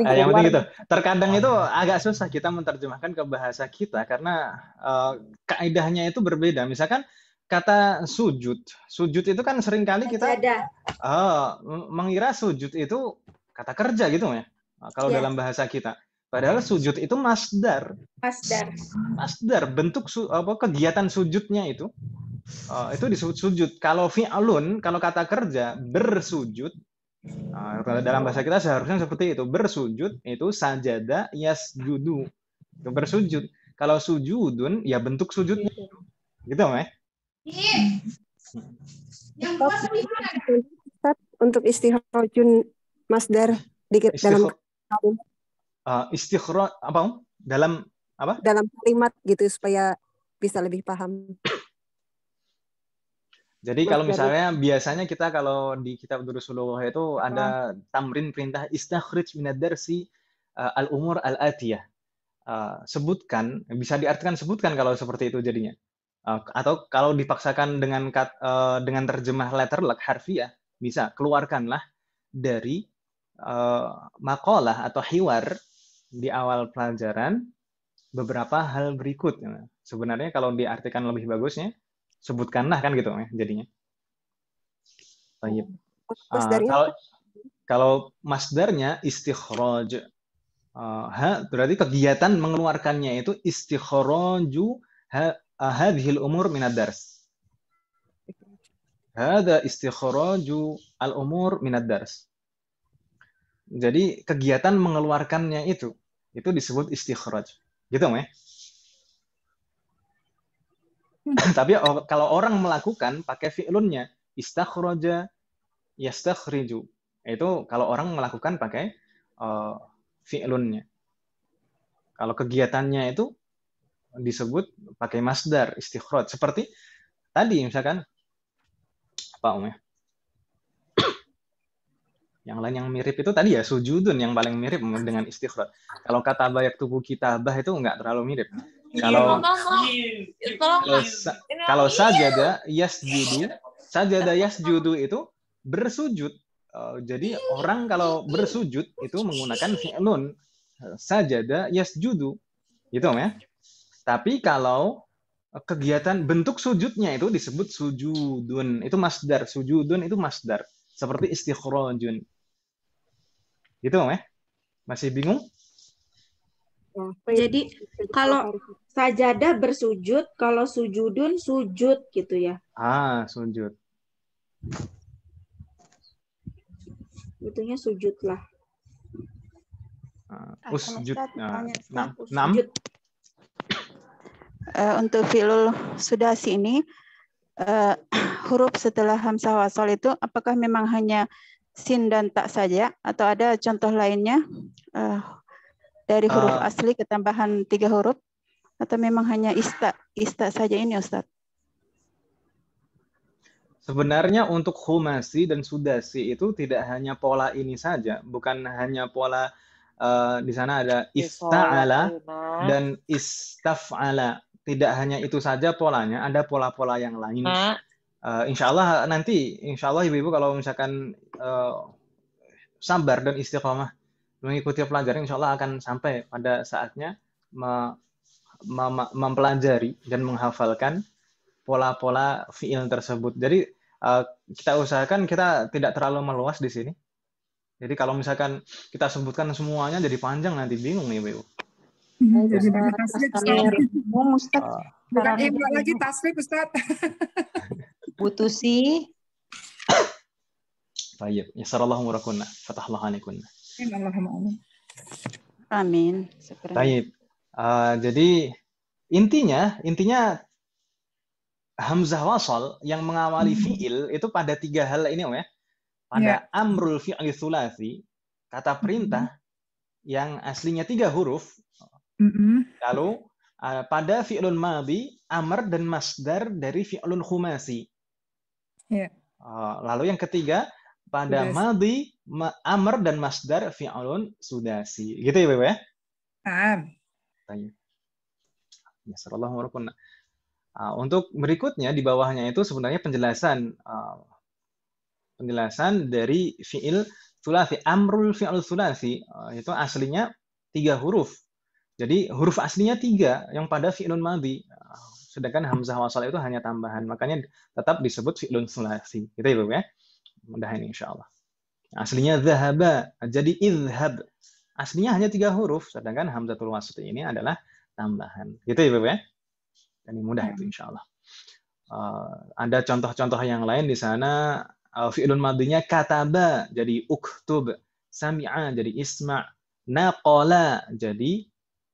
yang yang penting gitu terkadang itu agak susah kita menerjemahkan ke bahasa kita karena uh, kaidahnya itu berbeda misalkan kata sujud sujud itu kan seringkali kita uh, mengira sujud itu kata kerja gitu ya kalau ya. dalam bahasa kita Padahal sujud itu masdar. Masdar. Masdar bentuk su, apa kegiatan sujudnya itu. Uh, itu disebut sujud. Kalau fi'lun, kalau kata kerja bersujud Nah, kalau dalam bahasa kita seharusnya seperti itu. Bersujud itu sajada yasjudu. Itu bersujud. Kalau sujudun ya bentuk sujudnya. Gitu, Mbak? Iya. Kan untuk istikhrojun masdar dikit dalam uh, istikhro apa? Dalam apa? Dalam kalimat gitu supaya bisa lebih paham. Jadi kalau misalnya biasanya kita kalau di kitab Durusulullah itu ada tamrin perintah istakhrij minad darsi uh, eh, al umur al atiyah. Uh, eh, sebutkan bisa diartikan sebutkan kalau seperti itu jadinya. Uh, atau kalau dipaksakan dengan kat, uh, dengan terjemah letter letterlek harfiah bisa keluarkanlah dari uh, makalah atau hiwar di awal pelajaran beberapa hal berikut. Sebenarnya kalau diartikan lebih bagusnya sebutkanlah kan gitu ya jadinya. iya. Uh, kalau kalau masdarnya istikhraj. Uh, ha, berarti kegiatan mengeluarkannya itu istikhraju ha, uh, hadhil umur minadars. Hada istikhraju al umur minadars. Jadi kegiatan mengeluarkannya itu itu disebut istikhraj. Gitu, ya? Tapi or, kalau orang melakukan pakai fi'lunnya istakhraja yastakhriju. Itu kalau orang melakukan pakai uh, fi'lunnya. Kalau kegiatannya itu disebut pakai masdar istikhraj seperti tadi misalkan apa Om ya? Yang lain yang mirip itu tadi ya sujudun yang paling mirip dengan istikhraj. Kalau kata bayak tubuh kita bah itu nggak terlalu mirip. Iya, kalau iya, iya, ya, kalau, kalau oh, saja ada yes judu itu bersujud uh, jadi orang kalau bersujud itu menggunakan fi'lun yes judu, gitu ya tapi kalau kegiatan bentuk sujudnya itu disebut sujudun itu masdar sujudun itu masdar seperti istikhrajun gitu ya masih bingung jadi kalau Sajada bersujud, kalau sujudun sujud gitu ya. Ah, sujud. Itunya lah. Uh, ah, ah, usjud. Ah, enam. Uh, eh, untuk filul sudah sini uh, huruf setelah hamzah wasol itu apakah memang hanya sin dan tak saja atau ada contoh lainnya uh, dari huruf uh, asli ketambahan tiga huruf? Atau memang hanya ista, ista saja ini Ustaz? Sebenarnya untuk humasi dan sudasi itu tidak hanya pola ini saja, bukan hanya pola uh, di sana ada ista'ala dan istaf'ala. Tidak hanya itu saja polanya, ada pola-pola yang lain. Uh, ah. eh, insya Allah nanti, insya Allah ibu-ibu kalau misalkan uh, eh, sabar dan istiqomah mengikuti pelajaran, insya Allah akan sampai pada saatnya mempelajari dan menghafalkan pola-pola fiil tersebut. Jadi uh, kita usahakan kita tidak terlalu meluas di sini. Jadi kalau misalkan kita sebutkan semuanya jadi panjang nanti bingung nih Bu. Iya, nah, jadi ah. Bukan ibu lagi tasrif Ustaz. Butuh sih. Baik, yasarallahu murakunna, fatahallahu alaikunna. Amin. Amin. Baik. Eh, jadi intinya intinya hamzah wasal yang mengawali hmm. fiil itu pada tiga hal ini om ya. Pada yeah. amrul fi'li sulasi, kata perintah hmm yang aslinya tiga huruf. hmm Lalu uh, pada fi'lun mabi, amr dan masdar dari fi'lun khumasi. Yeah. Ya. lalu yang ketiga pada yes. madi, amr dan masdar fi'lun sudasi. Gitu ya, Bapak ya? katanya. Ya, Allah ah, untuk berikutnya di bawahnya itu sebenarnya penjelasan ah, penjelasan dari fiil sulasi amrul fiil sulasi ah, itu aslinya tiga huruf. Jadi huruf aslinya tiga yang pada fiilun madi. sedangkan hamzah wasal itu hanya tambahan. Makanya tetap disebut fiilun sulasi. Gitu ya, ya? Mudah ini insyaallah. Aslinya zahaba, jadi izhab aslinya hanya tiga huruf, sedangkan hamzatul wasat ini adalah tambahan. Gitu ya, bu ya? Dan mudah itu hmm. insya Allah. Uh, eh, ada contoh-contoh yang lain di sana. Uh, fi'lun madinya kataba, jadi uktub. Sami'a, jadi isma' naqala, jadi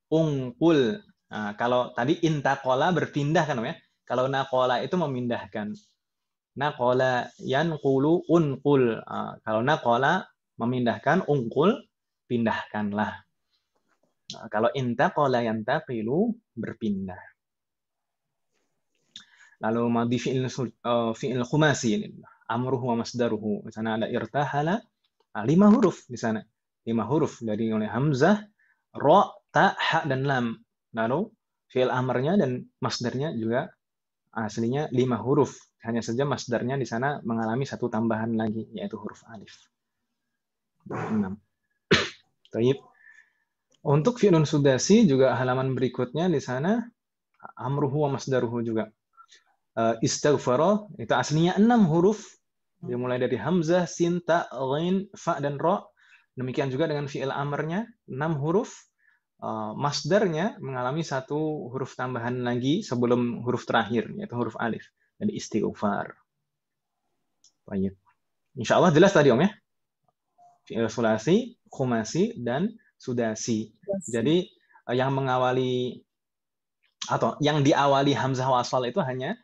ungkul. Nah, kalau tadi intakola berpindah kan, ya? Kalau nakola itu memindahkan. Nakola yanqulu unkul. Uh, ah, kalau nakola memindahkan ungkul pindahkanlah. Nah, kalau intaqala yantaqilu berpindah. Lalu madhi fi'il uh, fi'il khumasi ini amruhu wa masdaruhu. Di sana ada irtahala nah, lima huruf di sana. Lima huruf dari oleh hamzah, ra, ta, ha dan lam. Lalu fi'il amarnya dan masdarnya juga aslinya lima huruf. Hanya saja masdarnya di sana mengalami satu tambahan lagi yaitu huruf alif. 6. Taib. Untuk fi'lun sudasi juga halaman berikutnya di sana amruhu wa masdaruhu juga. Uh, istaghfara itu aslinya enam huruf mulai dari hamzah, sin, ta, ghain, fa dan ra. Demikian juga dengan fi'il amrnya enam huruf. Eh, masdarnya mengalami satu huruf tambahan lagi sebelum huruf terakhir yaitu huruf alif. Jadi istighfar. banyak. Insya Allah jelas tadi Om ya fi'il sulasi, khumasi, dan sudasi. Yes. Jadi eh, yang mengawali atau yang diawali hamzah wasal itu hanya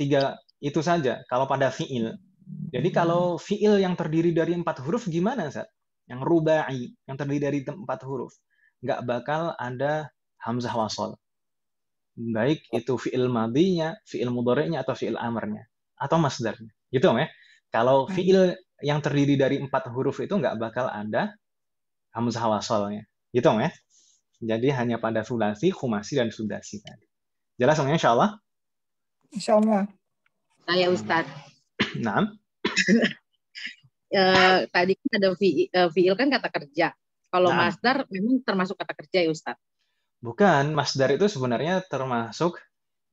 tiga itu saja kalau pada fi'il. Jadi kalau hmm. fi'il yang terdiri dari empat huruf gimana, Zat? Yang rubai, yang terdiri dari empat huruf. Nggak bakal ada hamzah wasal. Baik oh. itu fi'il madinya, fi'il mudorenya, atau fi'il amarnya. Atau masdarnya. Gitu, ya? Kalau hmm. fi'il yang terdiri dari empat huruf itu nggak bakal ada hamzah wasolnya, Gitu, Om ya. Jadi hanya pada sulasi, humasi, dan sudasi tadi. Jelas, Om ya, insya Allah? Insya Allah. Nah, ya, Nah. Eh, e, tadi kan ada eh, fi'il, kan kata kerja. Kalau nah. masdar memang termasuk kata kerja ya, Ustaz? Bukan, masdar itu sebenarnya termasuk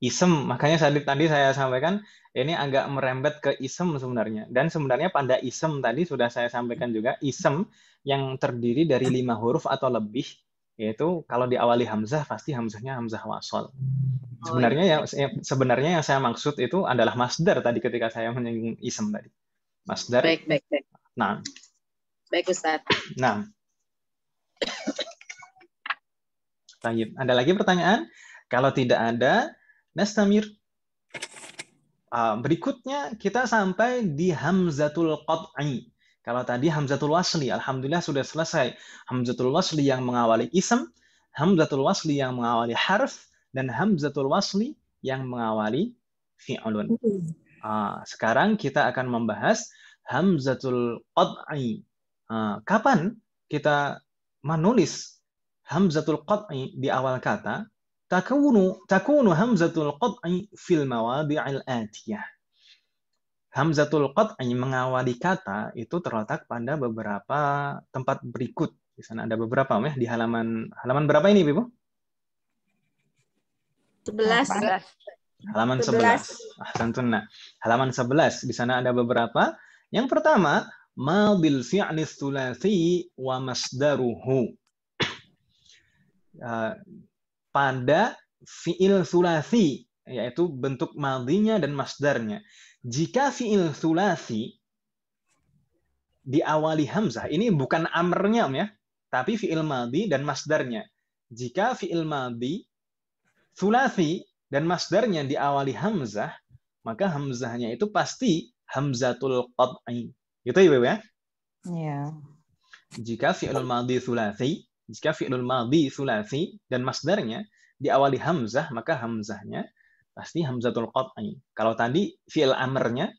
isem. Makanya tadi tadi saya sampaikan ini agak merembet ke isem sebenarnya. Dan sebenarnya pada isem tadi sudah saya sampaikan juga isem yang terdiri dari lima huruf atau lebih yaitu kalau diawali hamzah pasti hamzahnya hamzah wasol. Oh, sebenarnya iya. yang sebenarnya yang saya maksud itu adalah masdar tadi ketika saya menyinggung isem tadi. Masdar. Baik, baik, baik. Nah. Baik, Ustaz. Nah. lanjut. Ada lagi pertanyaan? Kalau tidak ada, Nastamir. Ah, berikutnya kita sampai di Hamzatul Qat'i. Kalau tadi Hamzatul Wasli, Alhamdulillah sudah selesai. Hamzatul Wasli yang mengawali ism, Hamzatul Wasli yang mengawali harf, dan Hamzatul Wasli yang mengawali fi'lun. Ah, sekarang kita akan membahas Hamzatul Qat'i. Ah, kapan kita menulis Hamzatul Qat'i di awal kata? تكون تكون همزة القطع في المواضع الآتية. Hamzatul qat'i mengawali kata itu terletak pada beberapa tempat berikut. Di sana ada beberapa, ya. Di halaman halaman berapa ini, Bibu? 11. Halaman 11. 11. Ah, Santunna. Halaman 11. Di sana ada beberapa. Yang pertama, madil fi'lis tsulasi wa masdaruhu. Ah, pada fiil sulasi, yaitu bentuk madinya dan masdarnya. Jika fiil sulasi diawali hamzah, ini bukan amrnya ya, tapi fiil maldi dan masdarnya. Jika fiil maldi sulasi dan masdarnya diawali hamzah, maka hamzahnya itu pasti hamzatul qat'i. Gitu ya, Ibu ya? Iya. Jika fi'il madhi thulathi jika fi'lul madhi sulasi dan masdarnya diawali hamzah, maka hamzahnya pasti hamzatul qat'i. Kalau tadi fi'il amernya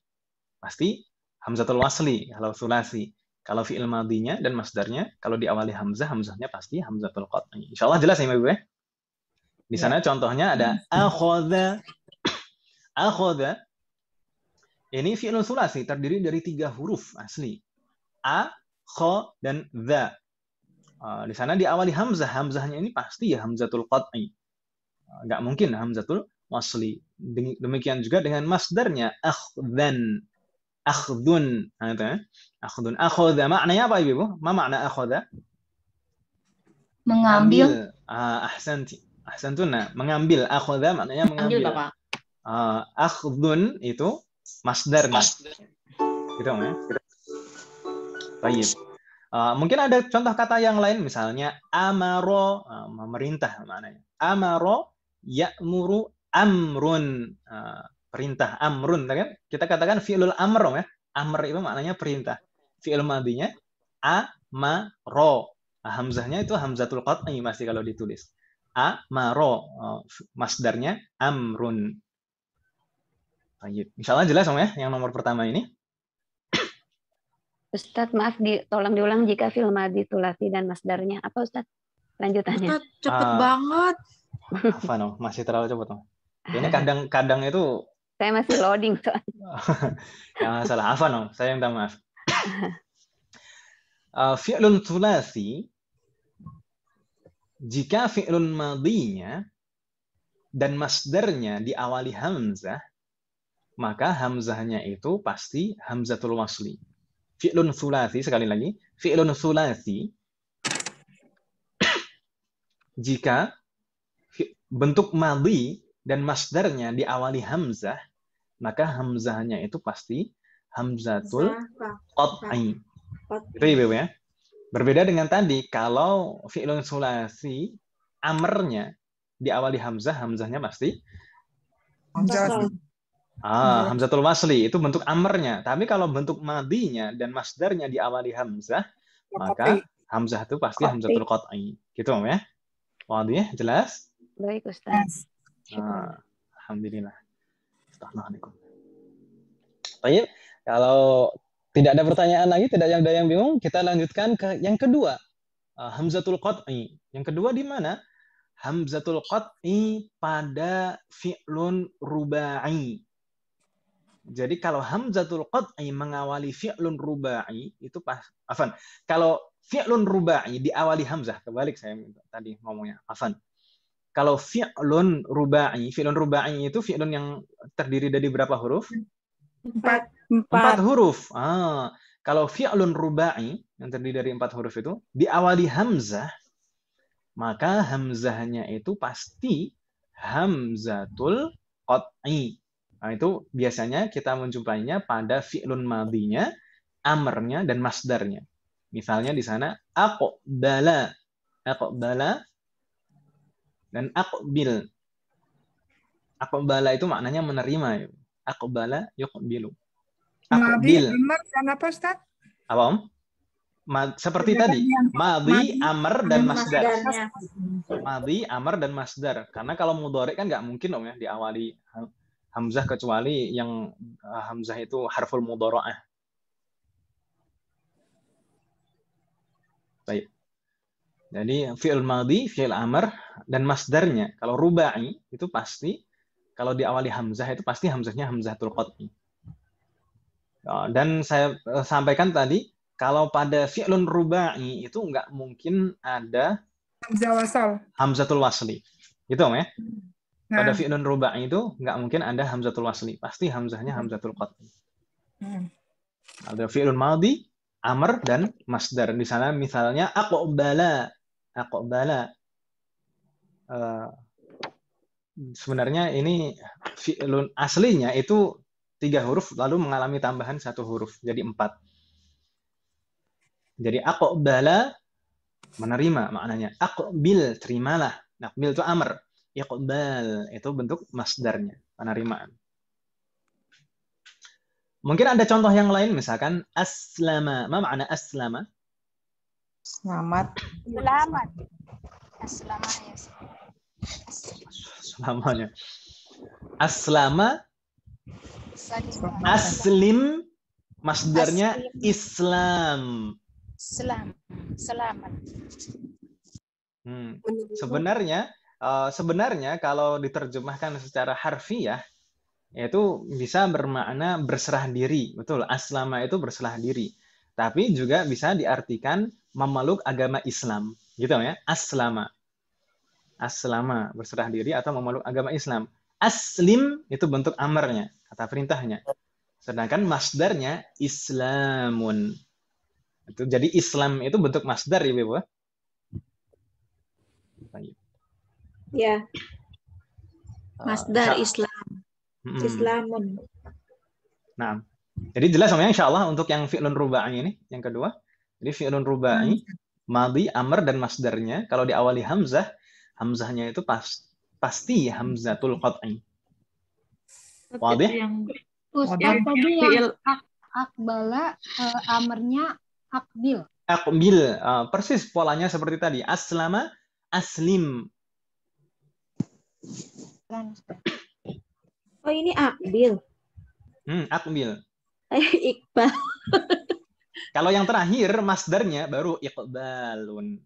pasti hamzatul wasli kalau sulasi. Kalau fi'il madinya dan masdarnya, kalau diawali hamzah, hamzahnya pasti hamzatul qat'i. Insya Allah jelas ya, Ibu ya? Di ya. sana ya. contohnya ada hmm. akhoda. akhoda. Ini fi'il sulasi, terdiri dari tiga huruf asli. A, kho, dan the. Ah, di sana diawali hamzah. Hamzahnya ini pasti ya hamzatul qat'i. Ah, nggak mungkin hamzatul wasli. Demikian juga dengan masdarnya akhdan. Akhdun. Nah, ya. Akhdun. Akhodha. Maknanya apa, Ibu? Ma makna akhodha? Mengambil. Ah, ahsanti. Ahsantuna. Nah, mengambil. Akhodha maknanya mengambil. Ambil, Bapak. Uh, ah, akhdun itu masdarnya. Masdar. Gitu, ya? Gitu. Baik. Eh, mungkin ada contoh kata yang lain misalnya amaro uh, memerintah ya Amaro ya'muru amrun uh, perintah amrun kan? Kita katakan fi'lul amr ya. Amr itu maknanya perintah. Fi'il madinya amaro. Nah, hamzahnya itu hamzatul qat'i masih kalau ditulis. Amaro uh, masdarnya amrun. Baik, misalnya jelas Om ya yang nomor pertama ini. Ustadz, maaf di, tolong diulang jika film Adi tulasi dan Masdarnya. Apa Ustadz? Lanjutannya. Ustadz, cepet uh, banget. Apa no? Masih terlalu cepet no? Ini ah. kadang-kadang itu... Saya masih loading soalnya. Yang salah. Apa no? Saya yang minta maaf. Uh, fi'lun tulasi, jika fi'lun madinya dan masdarnya diawali hamzah, maka hamzahnya itu pasti hamzatul wasli fi'lun sulasi sekali lagi fi'lun sulasi jika bentuk madi dan masdarnya diawali hamzah maka hamzahnya itu pasti hamzatul qat'i. Itu ya, ya. Berbeda dengan tadi kalau fi'lun sulasi amernya diawali hamzah, hamzahnya pasti hamzah Ah, iya. hamzatul wasli itu bentuk amernya. Tapi kalau bentuk madinya dan masdarnya diawali hamzah, ya, maka hamzah itu pasti Kopi. hamzatul qat'i. Gitu Om ya? Wadih, ya, jelas? Baik Ustaz. Ah, alhamdulillah. Astagfirullahaladzim. Baik, kalau tidak ada pertanyaan lagi, tidak ada yang bingung, kita lanjutkan ke yang kedua. Ah, hamzatul qat'i. Yang kedua di mana? Hamzatul qat'i pada fi'lun ruba'i jadi kalau hamzatul qat'i mengawali fi'lun ruba'i itu pas afan. Kalau fi'lun ruba'i diawali hamzah, kebalik saya tadi ngomongnya. Afan. Kalau fi'lun ruba'i, fi'lun ruba'i itu fi'lun yang terdiri dari berapa huruf? Empat. Empat, empat huruf. Ah, kalau fi'lun ruba'i yang terdiri dari empat huruf itu diawali hamzah, maka hamzahnya itu pasti hamzatul qat'i Nah, itu biasanya kita menjumpainya pada fi'lun madinya, amernya, dan masdarnya. Misalnya di sana, aqbala, aqbala, dan aqbil. Aqbala itu maknanya menerima. Aqbala yuqbilu. Aqbil. Amar, dan apa, Ustaz? Apa, Om? Ma seperti tadi, madi, amar, dan masdar. Madi, amar, dan masdar. Karena kalau mudorek kan nggak mungkin, Om, ya, diawali hamzah kecuali yang uh, hamzah itu harful mudhara'ah. Baik. Jadi fi'il madhi, fi'il amr dan masdarnya kalau rubai itu pasti kalau diawali hamzah itu pasti hamzahnya hamzatul qat'i. Eh, dan saya eh, sampaikan tadi kalau pada fi'lun rubai itu nggak mungkin ada hamzah wasal. Hamzatul wasli. Gitu, ya. Hmm. Pada nah. fi'lun ruba'i itu nggak mungkin ada hamzatul wasli. Pasti hamzahnya hmm. hamzatul qat'i. Hmm. Ada fi'lun maldi, amr, dan masdar. Di sana misalnya aqbala. Aqbala. Uh, sebenarnya ini fi'lun aslinya itu tiga huruf lalu mengalami tambahan satu huruf. Jadi empat. Jadi aqbala menerima maknanya. Aqbil, terimalah. Aqbil itu amr Iqbal itu bentuk masdarnya, penerimaan. Mungkin ada contoh yang lain misalkan aslama. Apa makna aslama? Selamat. Selamat. Aslama ya. Selamanya. Aslama Aslim masdarnya Islam. Selam. Selamat. Hmm. Sebenarnya Eh, sebenarnya kalau diterjemahkan secara harfiah yaitu bisa bermakna berserah diri. Betul, aslama itu berserah diri. Tapi juga bisa diartikan memeluk agama Islam. Gitu ya, aslama. Aslama, berserah diri atau memeluk agama Islam. Aslim itu bentuk amarnya, kata perintahnya. Sedangkan masdarnya islamun. Itu jadi Islam itu bentuk masdar ya, Bu. Ya. Eh, Masdar uh, Islam. Mm -hmm. Islamun. Nah, jadi jelas namanya insya Allah untuk yang fi'lun ruba'i ini, yang kedua. Jadi fi'lun ruba'i, hmm. madi, amr, dan masdarnya. Kalau diawali hamzah, hamzahnya itu pas, pasti hamzatul qat'i. Wadih? Yang, yang fi'il ak, akbala, uh, eh, amernya akbil. Akbil, uh, persis polanya seperti tadi. Aslama, aslim. Oh ini Akbil. Hmm, Akbil. Eh, Iqbal. Kalau yang terakhir masdarnya baru iqbalun.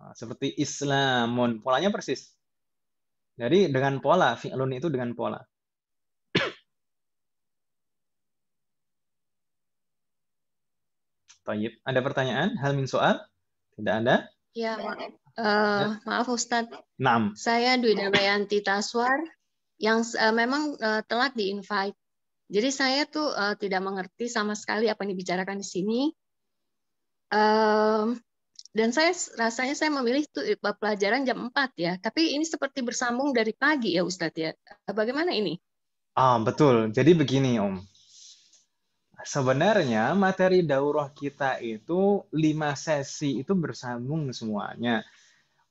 Ah, seperti islamun. Polanya persis. Jadi dengan pola fi'lun itu dengan pola. Tayyib. Ada pertanyaan? Hal min soal? Tidak ada? Iya, maaf. Eh, ya. maaf Ustadz. Enam. Saya Dwi Damayanti Taswar yang uh, memang uh, telat di-invite. Jadi saya tuh uh, tidak mengerti sama sekali apa yang dibicarakan di sini. Uh, dan saya rasanya saya memilih tuh pelajaran jam 4 ya. Tapi ini seperti bersambung dari pagi ya Ustadz ya. Bagaimana ini? Ah, betul. Jadi begini Om sebenarnya materi daurah kita itu lima sesi itu bersambung semuanya.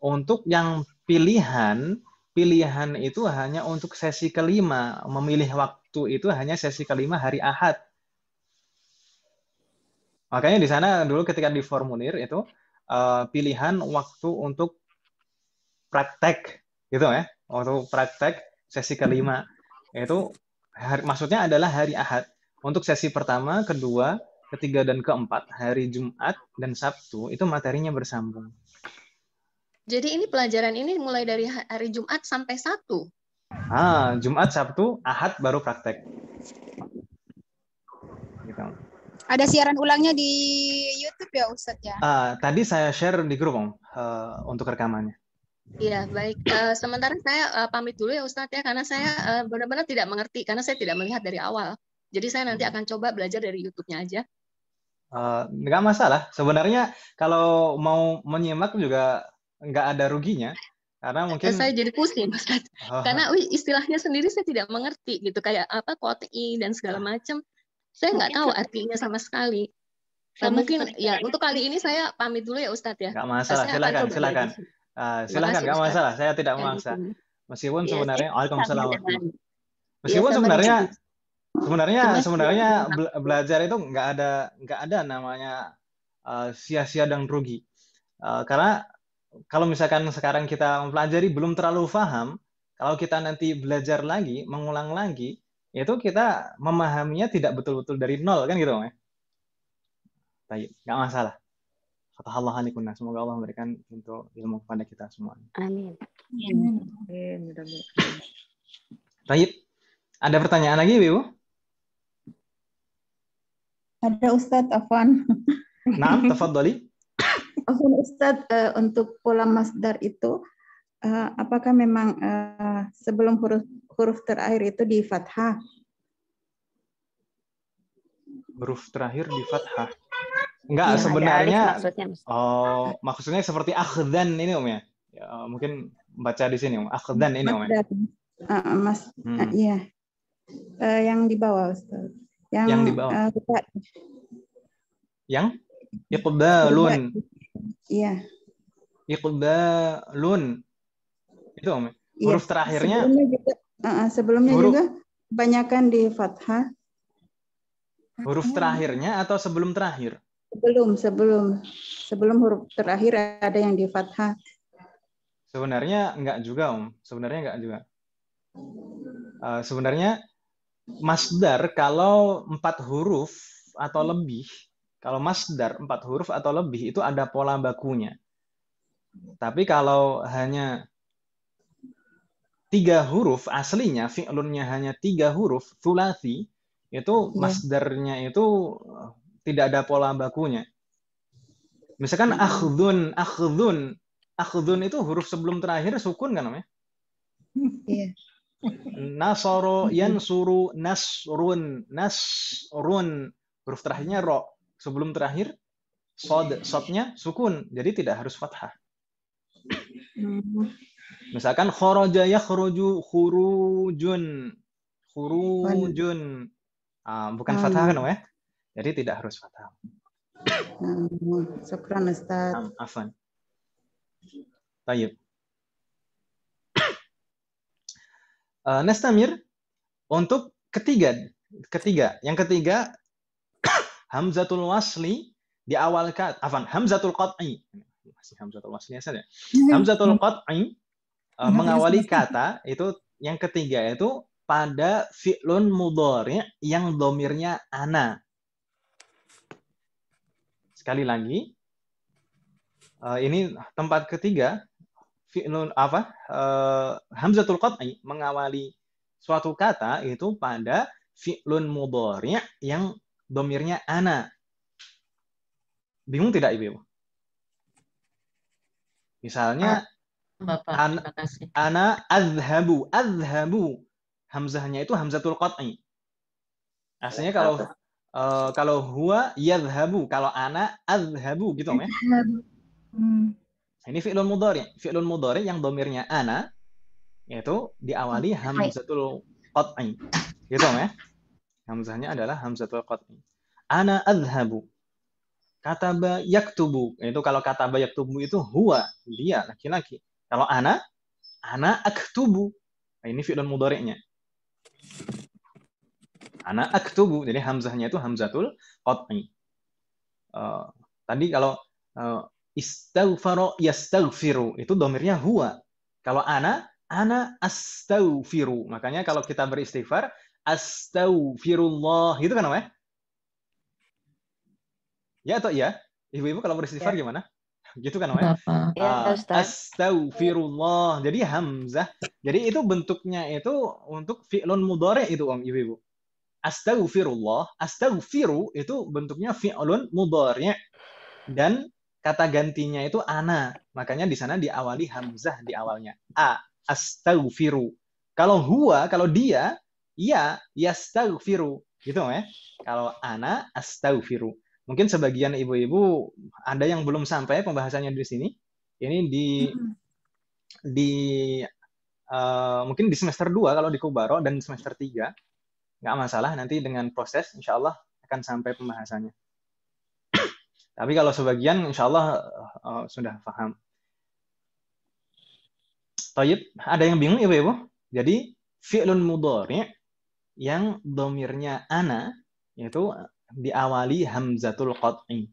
Untuk yang pilihan, pilihan itu hanya untuk sesi kelima. Memilih waktu itu hanya sesi kelima hari Ahad. Makanya di sana dulu ketika di formulir itu eh, pilihan waktu untuk praktek gitu ya, waktu praktek sesi kelima itu maksudnya adalah hari Ahad untuk sesi pertama, kedua, ketiga, dan keempat, hari Jumat dan Sabtu, itu materinya bersambung. Jadi ini pelajaran ini mulai dari hari Jumat sampai Sabtu? Ah, Jumat, Sabtu, Ahad baru praktek. Gitu. Ada siaran ulangnya di YouTube ya Ustadz ya? Ah, tadi saya share di grup Om uh, untuk rekamannya. Iya, baik. Uh, sementara saya uh, pamit dulu ya Ustadz ya, karena saya uh, benar-benar tidak mengerti, karena saya tidak melihat dari awal. Jadi saya nanti hmm. akan coba belajar dari YouTube-nya aja. Uh, masalah. Sebenarnya kalau mau menyimak juga nggak ada ruginya. Karena mungkin saya jadi pusing, Mas Oh. Karena istilahnya sendiri saya tidak mengerti gitu kayak apa koti dan segala ah. macam. Saya nggak tahu artinya sama sekali. Nah, mungkin ya untuk kali ini saya pamit dulu ya Ustadz ya. Gak masalah, saya silakan, silakan. Uh, silakan, nggak masalah. Saya tidak memaksa. Meskipun iya, sebenarnya, Waalaikumsalam. Meskipun iya, sebenarnya sebenarnya sebenarnya bela belajar itu nggak ada nggak ada namanya eh, sia-sia uh, dan rugi uh, karena kalau misalkan sekarang kita mempelajari belum terlalu paham kalau kita nanti belajar lagi mengulang lagi itu kita memahaminya tidak betul-betul dari nol kan gitu ya Baik, nggak masalah Allah Semoga Allah memberikan untuk ilmu kepada kita semua. Amin. Amin. Amin. Amin. Ada pertanyaan lagi, Bu? Ada Ustadz Afan. Nah, tafadhali. Doli. Ustadz, uh, untuk pola masdar itu, uh, apakah memang uh, sebelum huruf, huruf terakhir itu di fathah? Huruf terakhir di fathah? Enggak, ya, sebenarnya. maksudnya. Oh, maksudnya seperti akhdan ini, Om ya? ya mungkin baca di sini, Om. Akhdan ini, Om ya? Mas, hmm. uh, iya. Uh, yang di bawah, Ustaz yang, yang di bawah. Uh, yang iqbalun. Iya. Iqbalun. Itu Om. Ya. Huruf terakhirnya sebelumnya juga, uh, sebelumnya huruf, juga kebanyakan di fathah. Huruf terakhirnya atau sebelum terakhir? Sebelum, sebelum. Sebelum huruf terakhir ada yang di fathah. Sebenarnya enggak juga, Om. Sebenarnya enggak juga. Uh, sebenarnya masdar kalau empat huruf atau hmm. lebih, kalau masdar empat huruf atau lebih itu ada pola bakunya. Tapi kalau hanya tiga huruf aslinya, fi'lunnya hanya tiga huruf, thulathi itu hmm. masdarnya itu eh, tidak ada pola bakunya. Misalkan hmm. akhdun, akhdun, akhdun itu huruf sebelum terakhir sukun kan namanya? Iya. Nasoro yang suru nasrun nasrun huruf terakhirnya ro sebelum terakhir sod sodnya sukun jadi tidak harus fathah hmm. misalkan khoroja khoroju khurujun khurujun ah, bukan ah, fathah iya. kan ya jadi tidak harus fathah hmm, Sekarang Ustaz. Afan. Tayyib. uh, Nestamir untuk ketiga ketiga yang ketiga Hamzatul Wasli di awal kat afan Hamzatul Qat'i masih Hamzatul Wasli ya, ya? Iya. Hamzatul Qat'i uh, mengawali kata itu yang ketiga itu pada fi'lun mudhari yang domirnya ana sekali lagi uh, ini tempat ketiga fi'lun apa uh, hamzatul qat'i mengawali suatu kata itu pada fi'lun mudhari' yang domirnya ana. Bingung tidak Ibu? Misalnya ah, Bapak, an, ana azhabu, azhabu. Hamzahnya itu hamzatul qat'i. Aslinya kalau uh, kalau huwa yadhhabu, kalau ana azhabu gitu ya. Hmm. Ini fi'lun mudhari. Fi'lun mudhari yang domirnya ana yaitu diawali hmm, hamzatul qat'i. Gitu ya. Hamzahnya adalah hamzatul qat'i. Ana adhabu. Kataba yaktubu. Itu kalau kataba yaktubu itu huwa, dia laki-laki. Kalau ana, ana aktubu. Nah, ini fi'lun mudhari'nya. Ana aktubu. Jadi hamzahnya itu hamzatul qat'i. Uh, tadi kalau uh, istaghfaro yastaghfiru itu domirnya huwa. Kalau ana, ana astaghfiru. Makanya kalau kita beristighfar, astaghfirullah itu kan namanya? Ya atau iya? Ibu-ibu kalau beristighfar ya. gimana? Gitu kan namanya? Ya, uh, astaghfirullah. Jadi hamzah. Jadi itu bentuknya itu untuk fi'lun mudore itu Om Ibu-ibu. Astaghfirullah, astaghfiru itu bentuknya fi'lun mudhari dan kata gantinya itu ana. Makanya di sana diawali hamzah di awalnya. A astaghfiru. Kalau huwa, kalau dia, ya yastaghfiru. Gitu ya. Kalau ana astaghfiru. Mungkin sebagian ibu-ibu ada yang belum sampai pembahasannya di sini. Ini di di uh, mungkin di semester 2 kalau di Kubaro dan semester 3 nggak masalah nanti dengan proses insya Allah akan sampai pembahasannya. Tapi kalau sebagian insya Allah uh, eh, eh, sudah paham. Toyib, ada yang bingung ibu-ibu? Jadi fi'lun mudhari yang domirnya ana yaitu diawali hamzatul qat'i.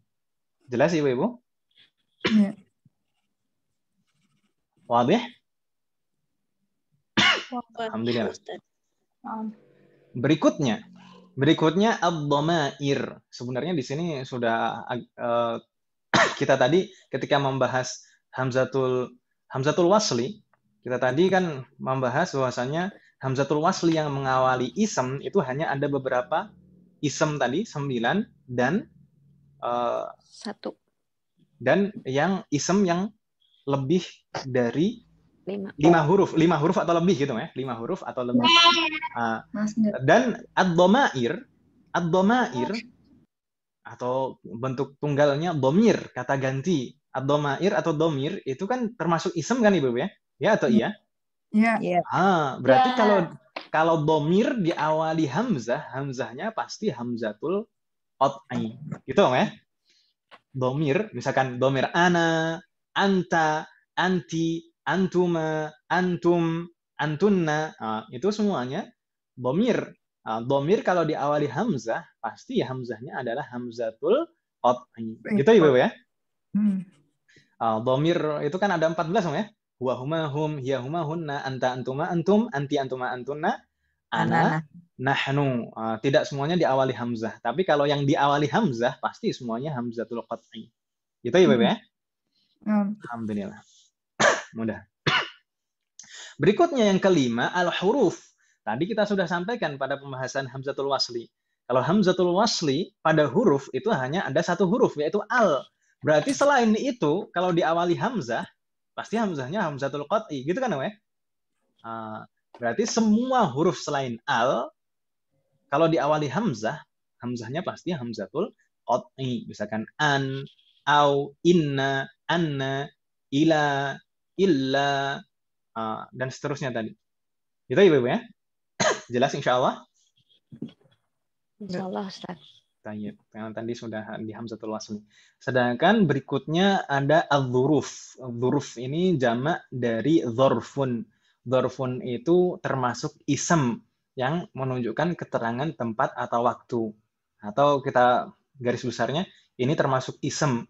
Jelas ibu-ibu? Ya. Wadih? Alhamdulillah. Berikutnya, Berikutnya abdomair. Sebenarnya di sini sudah uh, kita tadi ketika membahas hamzatul hamzatul wasli, kita tadi kan membahas bahwasanya hamzatul wasli yang mengawali isem itu hanya ada beberapa isem tadi sembilan dan uh, satu dan yang isem yang lebih dari lima lima huruf lima huruf atau lebih gitu ya lima huruf atau lebih uh, dan ad-domair ad atau bentuk tunggalnya domir kata ganti ad atau domir itu kan termasuk isem kan ibu ya ya atau iya Iya. Yeah. Ah, berarti yeah. kalau kalau domir diawali hamzah, hamzahnya pasti hamzatul otai Gitu ya? Domir, misalkan domir ana, anta, anti, antuma, antum, antunna, ah, itu semuanya domir. Bomir ah, domir kalau diawali hamzah, pasti ya hamzahnya adalah hamzatul qat'i. Gitu Ibu ya, ya? Hmm. Ah, domir itu kan ada 14 ya? Huwa huma hum, hiya huma hunna, anta antuma antum, anti antuma antunna, ana, nahnu. tidak semuanya diawali hamzah. Tapi kalau yang diawali hamzah, pasti semuanya hamzatul qat'i. Gitu Ibu ya, ya? Hmm. hmm. Alhamdulillah mudah. Berikutnya yang kelima, al-huruf. Tadi kita sudah sampaikan pada pembahasan Hamzatul Wasli. Kalau Hamzatul Wasli pada huruf itu hanya ada satu huruf, yaitu al. Berarti selain itu, kalau diawali Hamzah, pasti Hamzahnya Hamzatul Qat'i. Gitu kan Weh? Ah, berarti semua huruf selain al, kalau diawali Hamzah, Hamzahnya pasti Hamzatul Qat'i. Misalkan an, au, inna, anna, ila, illa ah, dan seterusnya tadi. Itu ya, Ibu-ibu ya. Jelas insya Allah? Insya Allah Ustaz. Yang tadi sudah di Hamzatul Wasli. Sedangkan berikutnya ada al-dhuruf. Al-dhuruf ini jamak dari zorfun. Zorfun itu termasuk isem yang menunjukkan keterangan tempat atau waktu. Atau kita garis besarnya, ini termasuk isem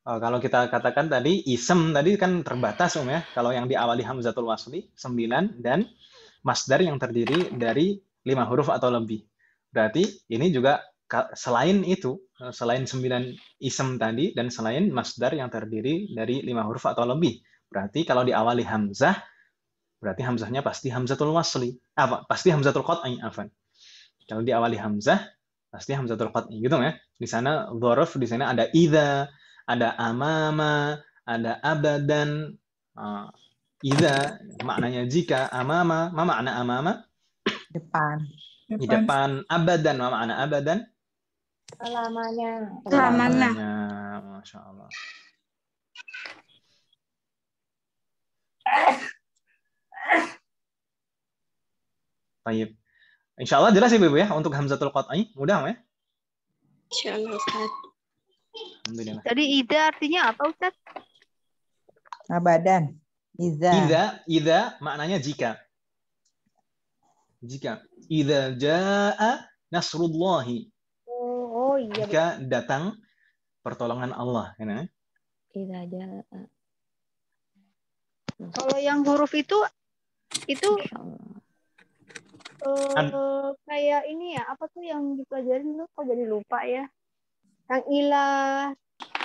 Uh, kalau kita katakan tadi isem tadi kan terbatas um ya. Kalau yang diawali hamzatul wasli sembilan dan masdar yang terdiri dari lima huruf atau lebih. Berarti ini juga selain itu, eh, selain sembilan isem tadi dan selain masdar yang terdiri dari lima huruf atau lebih. Berarti kalau diawali hamzah berarti hamzahnya pasti hamzatul wasli. Apa? Pasti hamzatul qat'i, afan. Kalau diawali hamzah pasti hamzatul qat'i gitu ya. Di sana dhorof, di sana ada idza, ada amama, ada abadan, uh, ah, ida, maknanya jika, amama, ma makna amama? Depan. Di depan, abadan, ma makna abadan? Selamanya. Selamanya. Masya Allah. Baik. Insya Allah jelas ya, Ibu ya, untuk Hamzatul Qat'i. Mudah, ya? Insya Allah, Ustaz. Alhamdulillah. Jadi ida artinya apa Ustaz? Abadan. Nah, iza. Iza, iza maknanya jika. Jika. Iza jaa nasrullahi. Oh, oh iya. Jika datang pertolongan Allah. Kan? Eh? Iza jaa. Kalau yang huruf itu itu uh, kayak ini ya apa tuh yang dipelajarin lu kok jadi lupa ya Kang Ila.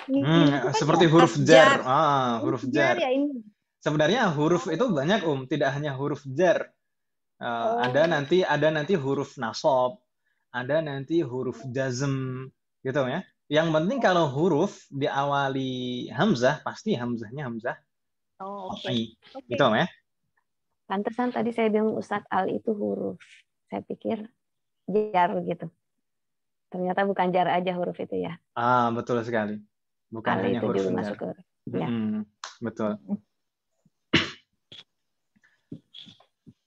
Hmm, seperti ya? huruf jar. jar. Ah, huruf jar. jar ya ini. Sebenarnya huruf itu banyak um, tidak hanya huruf jar. Uh, oh. Ada nanti ada nanti huruf nasab, ada nanti huruf jazm gitu ya. Yang penting kalau huruf diawali hamzah, pasti hamzahnya hamzah. Oh, oke. Okay. Okay. Gitu Om ya. Pantesan tadi saya bilang Ustadz Al itu huruf. Saya pikir jar gitu. Ternyata bukan jar aja huruf itu ya. Ah, betul sekali. Bukan Kali hanya itu huruf ya. Hmm, betul.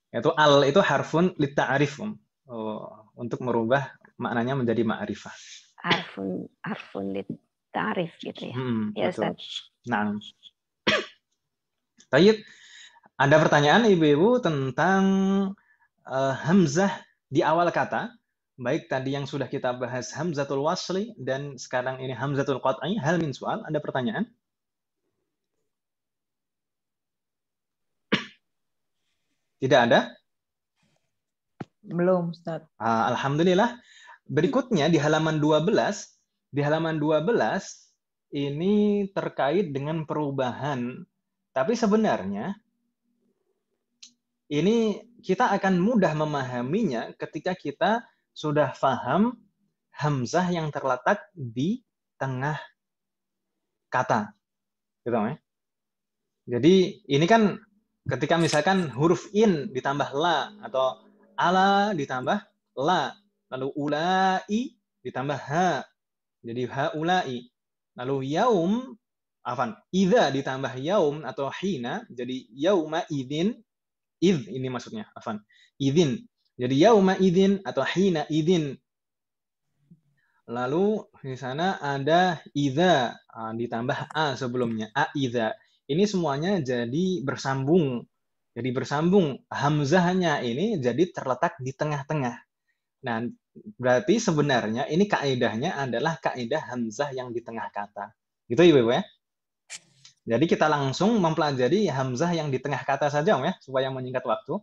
Yaitu al itu harfun li Um. Oh, untuk merubah maknanya menjadi ma'rifah. Harfun harfun ta'rif gitu ya. Hmm, ya, Ustaz. Nah. Tayyib, ada pertanyaan Ibu-ibu tentang uh, hamzah di awal kata Baik, tadi yang sudah kita bahas Hamzatul Wasli dan sekarang ini Hamzatul Qat'i. Hal min soal, ada pertanyaan? Tidak ada? Belum, Ustaz. Ah, Alhamdulillah. Berikutnya di halaman 12, di halaman 12 ini terkait dengan perubahan. Tapi sebenarnya ini kita akan mudah memahaminya ketika kita sudah faham hamzah yang terletak di tengah kata. Gitu, ya. Jadi ini kan ketika misalkan huruf in ditambah la atau ala ditambah la, lalu ulai ditambah ha. Jadi ha ula'i Lalu yaum afan, ida ditambah yaum atau hina jadi yauma idin id ini maksudnya afan. idin jadi yauma idin atau hina idin. Lalu di sana ada ida ah, ditambah a sebelumnya a ida. Ini semuanya jadi bersambung. Jadi bersambung hamzahnya ini jadi terletak di tengah-tengah. Nah, berarti sebenarnya ini kaidahnya adalah kaidah hamzah yang di tengah kata. Gitu Ibu ya. Jadi kita langsung mempelajari hamzah yang di tengah kata saja Om ya, supaya menyingkat waktu.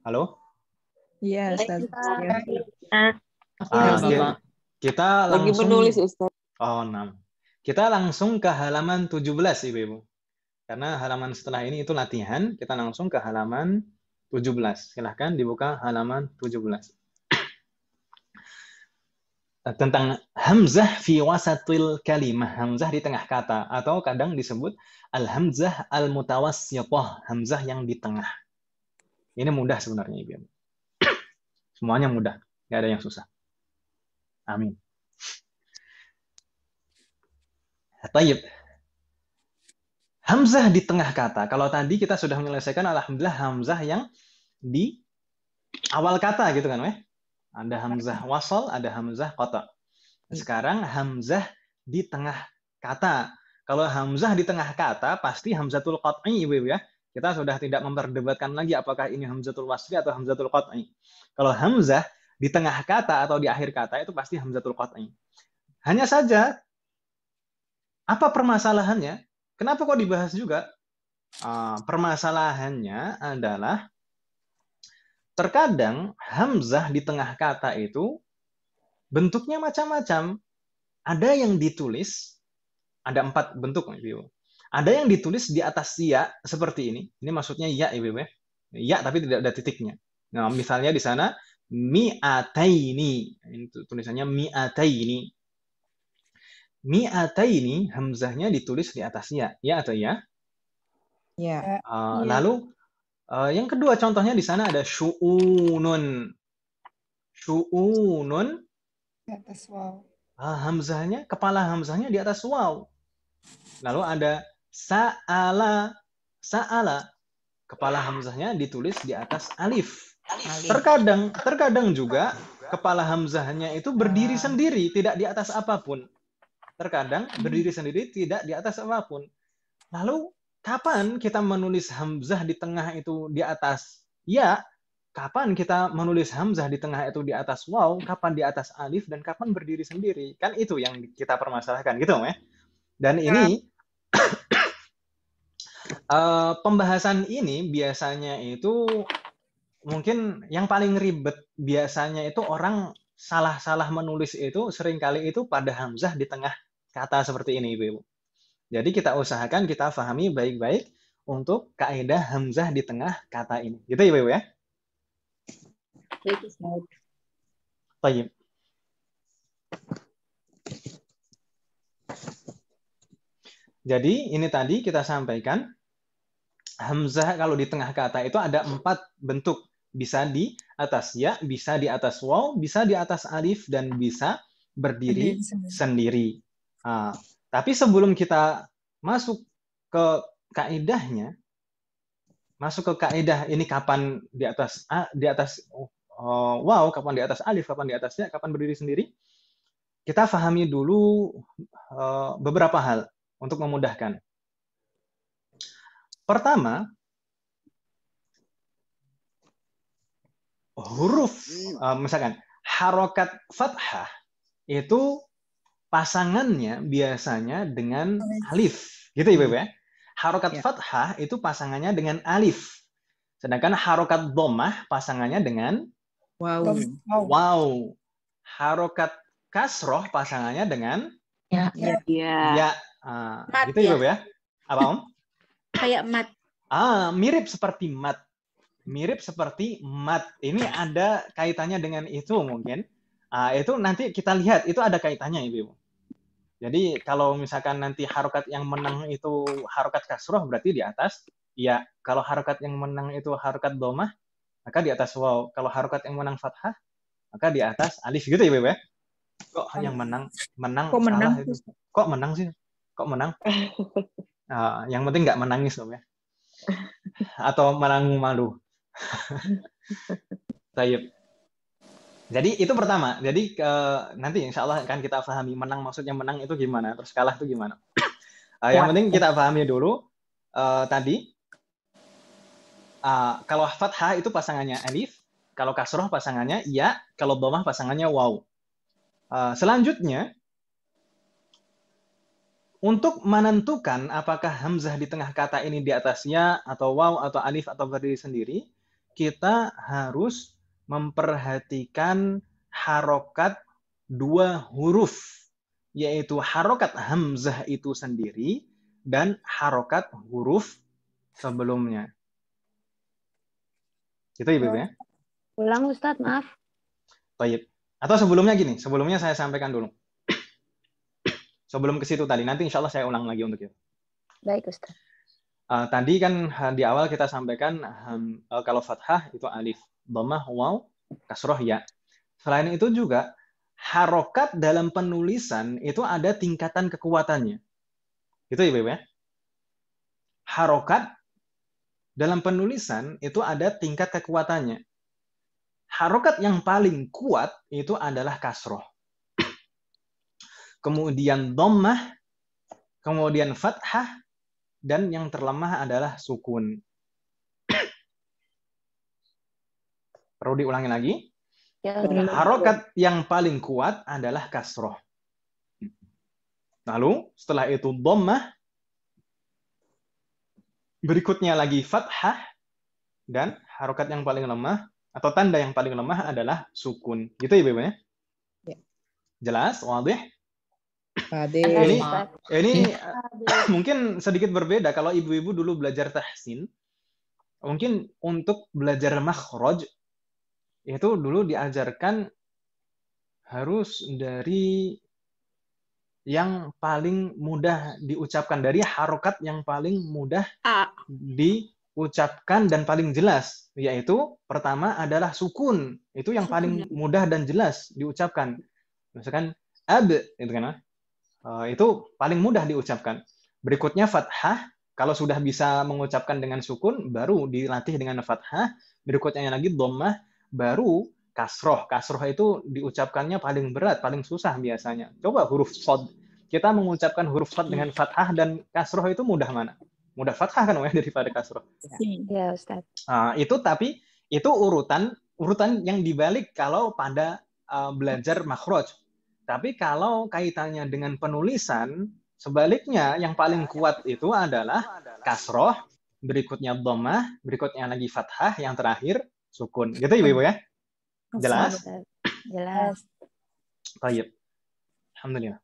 Halo? Iya, Ustaz. Ah. kita langsung... Lagi menulis, Ustaz. Oh, enam. Kita langsung ke halaman 17, Ibu-Ibu. Karena halaman setelah ini itu latihan, kita langsung ke halaman 17. Silahkan dibuka halaman 17. Eh, tentang hamzah fi wasatil kalimah. Hamzah di tengah kata. Atau kadang disebut al-hamzah al mutawasyatah Hamzah yang di tengah. Ini mudah sebenarnya ibu ibu. Semuanya mudah, nggak ada yang susah. Amin. taib Hamzah di tengah kata. Kalau tadi kita sudah menyelesaikan, alhamdulillah Hamzah yang di awal kata gitu kan, weh? Ada Hamzah wasol, ada Hamzah kota. Sekarang Hamzah di tengah kata. Kalau Hamzah di tengah kata, pasti Hamzatul Qat'i, Ibu, Ibu ya. Kita sudah tidak memperdebatkan lagi apakah ini hamzatul wasli atau hamzatul qat'i. Kalau hamzah di tengah kata atau di akhir kata itu pasti hamzatul qat'i. Hanya saja apa permasalahannya? Kenapa kok dibahas juga? Ah, permasalahannya adalah terkadang hamzah di tengah kata itu bentuknya macam-macam. Ada yang ditulis, ada empat bentuk, ada yang ditulis di atas ya seperti ini. Ini maksudnya ya ibu ya. Ya tapi tidak ada titiknya. Nah, misalnya di sana mi ini, Itu tulisannya mi Mi ini hamzahnya ditulis di atas ya. Ya atau ya? Ya. Uh, ya. Lalu uh, yang kedua contohnya di sana ada syu'unun. Syu'unun di atas waw. Uh, hamzahnya, kepala hamzahnya di atas waw. Lalu ada Sa'ala sa'ala kepala hamzahnya ditulis di atas alif. Terkadang terkadang juga kepala hamzahnya itu berdiri ah. sendiri, tidak di atas apapun. Terkadang berdiri sendiri, tidak di atas apapun. Lalu kapan kita menulis hamzah di tengah itu di atas ya? Kapan kita menulis hamzah di tengah itu di atas waw, kapan di atas alif dan kapan berdiri sendiri? Kan itu yang kita permasalahkan gitu, ya. Dan ya. ini ya. Eh, pembahasan ini biasanya itu mungkin yang paling ribet biasanya itu orang salah-salah menulis itu seringkali itu pada hamzah di tengah kata seperti ini Ibu. Jadi kita usahakan kita pahami baik-baik untuk kaidah hamzah di tengah kata ini. Gitu Ibu ya. Baik. Jadi ini tadi kita sampaikan hamzah kalau di tengah kata itu ada empat bentuk. Bisa di atas ya, bisa di atas waw, bisa di atas alif, dan bisa berdiri sendiri. sendiri. Uh, tapi sebelum kita masuk ke kaidahnya, masuk ke kaidah ini kapan di atas uh, di atas uh, eh, wow kapan di atas alif, kapan di atasnya, kapan berdiri sendiri, kita fahami dulu uh, beberapa hal untuk memudahkan. Pertama, huruf hmm. eh, misalkan harokat fathah itu pasangannya biasanya dengan alif gitu ibu hmm. ya harokat ya. fathah itu pasangannya dengan alif sedangkan harokat domah pasangannya dengan wow wow harokat kasroh pasangannya dengan ya ya, ya. Ah, gitu, ya. Uh, gitu ibu ibu ya apa om kayak mat. Ah, mirip seperti mat. Mirip seperti mat. Ini ada kaitannya dengan itu mungkin. Ah, itu nanti kita lihat itu ada kaitannya Ibu. -ibu. Jadi kalau misalkan nanti harokat yang menang itu harokat kasroh berarti di atas. Ya, kalau harokat yang menang itu harokat domah, maka di atas wow. Kalau harokat yang menang fathah, maka di atas alif gitu ya, ibu ya? Kok yang menang menang kok menang salah itu. Kok menang sih? Kok menang? Ah, yang penting nggak menangis dong ya. Atau menanggung malu. sayup. Jadi itu pertama. Jadi uh, nanti insya Allah akan kita pahami menang maksudnya menang itu gimana, terus kalah itu gimana. Uh, yang penting kita pahami dulu uh, tadi. Uh, kalau fathah itu pasangannya alif, kalau kasroh pasangannya ya, kalau domah pasangannya wow. Uh, selanjutnya untuk menentukan apakah hamzah di tengah kata ini di atasnya atau waw atau alif atau berdiri sendiri, kita harus memperhatikan harokat dua huruf, yaitu harokat hamzah itu sendiri dan harokat huruf sebelumnya. Itu Ibu ya, ya? Ulang Ustadz, maaf. Taib. Atau sebelumnya gini, sebelumnya saya sampaikan dulu sebelum ke situ tadi, nanti insya Allah saya ulang lagi untuk itu. Baik Ustaz. Uh, tadi kan eh, di awal kita sampaikan um, uh, kalau fathah itu alif, dhammah, waw, kasroh, ya. Selain itu juga harokat dalam penulisan itu ada tingkatan kekuatannya. Itu Ibu ya, ya. Harokat dalam penulisan itu ada tingkat kekuatannya. Harokat yang paling kuat itu adalah kasroh kemudian dommah, kemudian fathah, dan yang terlemah adalah sukun. Perlu diulangi lagi? Ya, Harokat yang paling kuat adalah kasroh. Lalu setelah itu dommah. berikutnya lagi fathah, dan harokat yang paling lemah atau tanda yang paling lemah adalah sukun. Gitu ya, Ibu ya? ya? Jelas? Wadih? Ade. Ini, ini mungkin sedikit berbeda kalau ibu-ibu dulu belajar tahsin. Mungkin untuk belajar makhraj itu dulu diajarkan harus dari yang paling mudah diucapkan dari harokat yang paling mudah A. diucapkan dan paling jelas yaitu pertama adalah sukun itu yang sukun. paling mudah dan jelas diucapkan misalkan ab itu kan ah. Eh, itu paling mudah diucapkan. Berikutnya fathah, kalau sudah bisa mengucapkan dengan sukun, baru dilatih dengan fathah. Berikutnya lagi dhammah, baru kasroh. Kasroh itu diucapkannya paling berat, paling susah biasanya. Coba huruf sod. Kita mengucapkan huruf sod dengan fathah dan kasroh itu mudah mana? Mudah fathah kan ya daripada kasroh. Iya, iya Ustaz. Ah, itu tapi itu urutan urutan yang dibalik kalau pada eh, belajar makhraj. Tapi kalau kaitannya dengan penulisan, sebaliknya yang paling kuat itu adalah kasroh, berikutnya domah, berikutnya lagi fathah, yang terakhir sukun. Gitu ya, ibu-ibu ya? Jelas? Jelas. Baik. Alhamdulillah.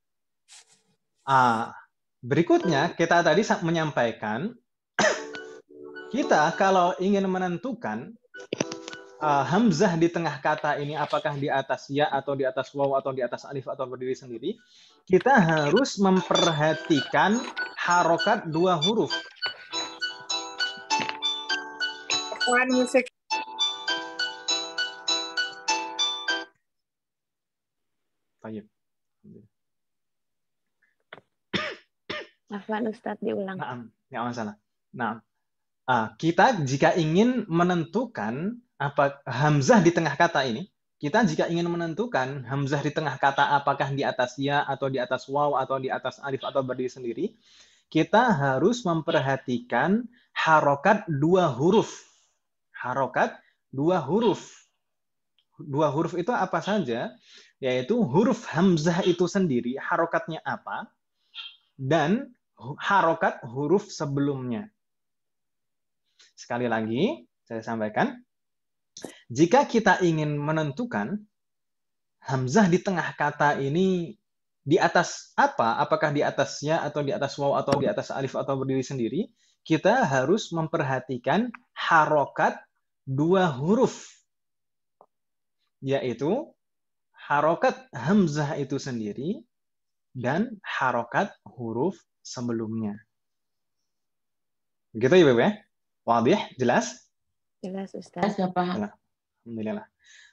Ah, berikutnya kita tadi menyampaikan kita kalau ingin menentukan uh, hamzah di tengah kata ini apakah di atas ya atau di atas waw atau di atas alif atau berdiri sendiri, kita harus memperhatikan harokat dua huruf. Afwan Ustadz diulang. Nah, ya Nah, kita jika ingin menentukan apa hamzah di tengah kata ini, kita jika ingin menentukan hamzah di tengah kata apakah di atas ya atau di atas waw atau di atas alif atau berdiri sendiri, kita harus memperhatikan harokat dua huruf. Harokat dua huruf. Dua huruf itu apa saja? Yaitu huruf hamzah itu sendiri, harokatnya apa, dan harokat huruf sebelumnya. Sekali lagi, saya sampaikan, jika kita ingin menentukan hamzah di tengah kata ini di atas apa? Apakah di atasnya atau di atas waw atau di atas alif atau berdiri sendiri? Kita harus memperhatikan harokat dua huruf, yaitu harokat hamzah itu sendiri dan harokat huruf sebelumnya. Begitu ya, Bebe? Ya? Wadih? Jelas? Jelas, Ustaz. Jelas, ya, alhamdulillah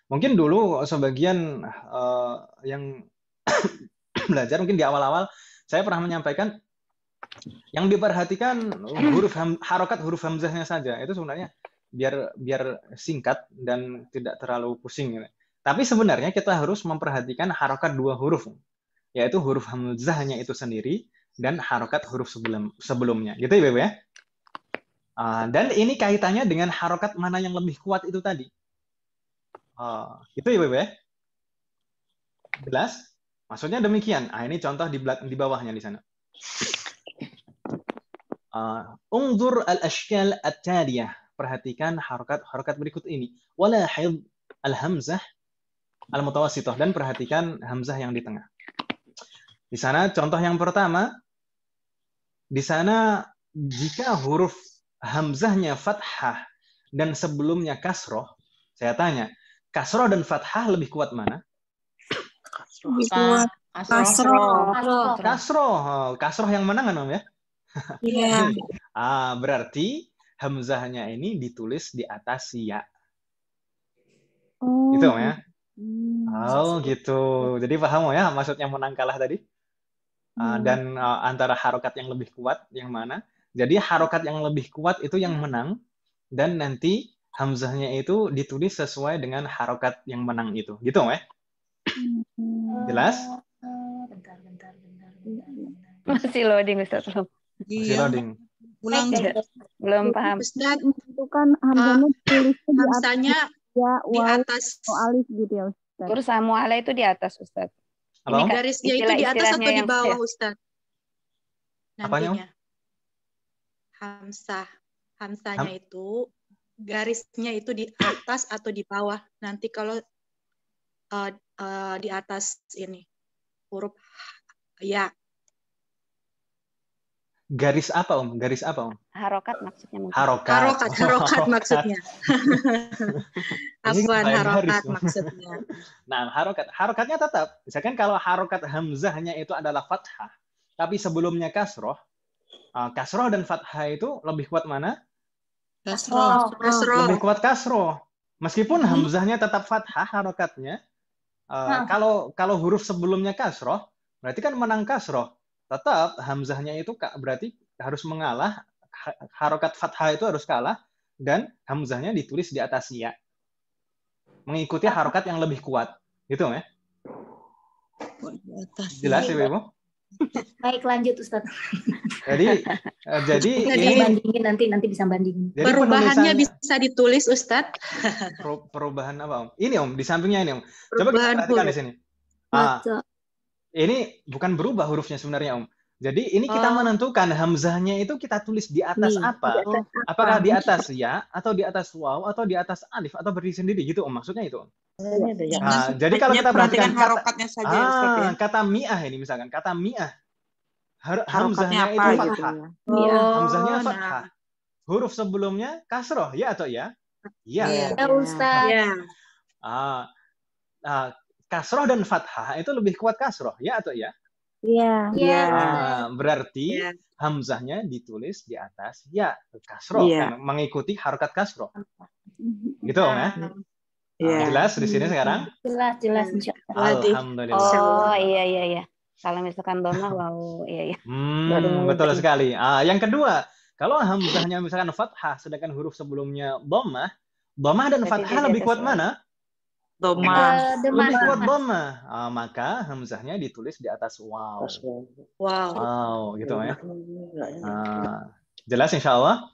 mungkin dulu sebagian uh, yang belajar mungkin di awal-awal saya pernah menyampaikan yang diperhatikan huruf ham, harokat huruf hamzahnya saja itu sebenarnya biar biar singkat dan tidak terlalu pusing gitu. Tapi sebenarnya kita harus memperhatikan harokat dua huruf, yaitu huruf hamzahnya itu sendiri dan harokat huruf sebelum sebelumnya. Gitu ya, Bebe ya? Uh, dan ini kaitannya dengan harokat mana yang lebih kuat itu tadi. Oh, itu ya, Bebe? Jelas? Ya? Maksudnya demikian. Ah, ini contoh di, di bawahnya di sana. Uh, al-ashkal at tadiyah Perhatikan harokat-harokat berikut ini. Wala haid al-hamzah al-mutawasitoh. Dan perhatikan hamzah yang di tengah. Di sana contoh yang pertama. Di sana jika huruf hamzahnya fathah dan sebelumnya kasroh, saya tanya, Kasro dan fathah lebih kuat mana? Kasro. Kasro. Kasro. Kasro yang mana kan, Om ya? Iya. Yeah. ah, berarti hamzahnya ini ditulis di atas ya. Oh. Gitu, Om ya? Hmm. Oh, gitu. Jadi paham Om ya maksudnya menang kalah tadi? Uh, dan uh, antara harokat yang lebih kuat yang mana. Jadi harokat yang lebih kuat itu yang menang dan nanti hamzahnya itu ditulis sesuai dengan harokat yang menang itu. Gitu, Om ya? Hmm. Jelas? Bentar, bentar, bentar, bentar, bentar. Masih loading, Ustaz. Belum. Iya. loading. Ulang. Eh, belum paham. Ustaz, kan hamzahnya eh, ditulis uh, di hamzahnya ya, di atas. Alif gitu ya, Ustaz. Terus mu'ala itu di atas, Ustaz. Apa? Ini garisnya itu di atas atau di bawah, ya. Ustaz? Nantinya. Apanya? Hamzah. Hamzahnya itu garisnya itu di atas atau di bawah. Nanti kalau uh, uh, di atas ini huruf ya. Garis apa om? Garis apa om? Harokat maksudnya mungkin. Harokat. Harokat, harokat maksudnya. Afwan harokat maksudnya. Nah harokat, harokatnya tetap. Misalkan kalau harokat hamzahnya itu adalah fathah, tapi sebelumnya kasroh, eh, kasroh dan fathah itu lebih kuat mana? Kasro. Oh, kasro. Lebih kuat kasro. Meskipun hmm. hamzahnya tetap fathah harokatnya. Uh, nah. Kalau kalau huruf sebelumnya kasro berarti kan menang kasro Tetap hamzahnya itu berarti harus mengalah. Harokat fathah itu harus kalah dan hamzahnya ditulis di atas ya. Mengikuti harokat yang lebih kuat. Gitu ya? Jelas iya. ya, Ibu? Baik lanjut Ustaz. Jadi eh, jadi ini bandingin nanti nanti bisa bandingin. Jadi Perubahannya bisa ditulis Ustaz. perubahan apa Om? Ini Om di sampingnya ini Om. Coba perubahan kita perhatikan di sini. Ah, ini bukan berubah hurufnya sebenarnya Om. Jadi ini kita oh. menentukan hamzahnya itu kita tulis di atas Nih, apa? Di atas apa? Apakah di atas ya atau di atas waw atau di atas alif atau berdiri sendiri gitu om maksudnya itu. Ya? Nah, nah, jadi kalau kita perhatikan harokatnya saja ya, ah, ya. kata mi'ah ini misalkan kata mi'ah har hamzahnya apa, itu gitu? fathah. Gitu. Oh, hamzahnya oh, nah. fathah. Huruf sebelumnya kasroh ya atau ya? Ya, ya. Ustaz. Ya. Ah, ah, kasroh dan fathah itu lebih kuat kasroh ya atau ya? Iya. Yeah. Iya. Iya. Nah, iya. berarti yeah. hamzahnya ditulis di atas ya kasroh yeah. mengikuti harokat kasroh. Gitu nah. ya. Ah, jelas di sini sekarang? Jelas, jelas. Alhamdulillah. Oh iya iya iya. Kalau misalkan doma wow iya iya. Hmm, betul sekali. Ah, yang kedua, kalau hamzahnya misalkan fathah sedangkan huruf sebelumnya doma, doma dan fathah lebih kuat mana? Doma. Eh, doma. Lebih kuat doma. Uh, ah, maka hamzahnya ditulis di atas wow. Wow. Wow, gitu ya. Uh, jelas insya Allah.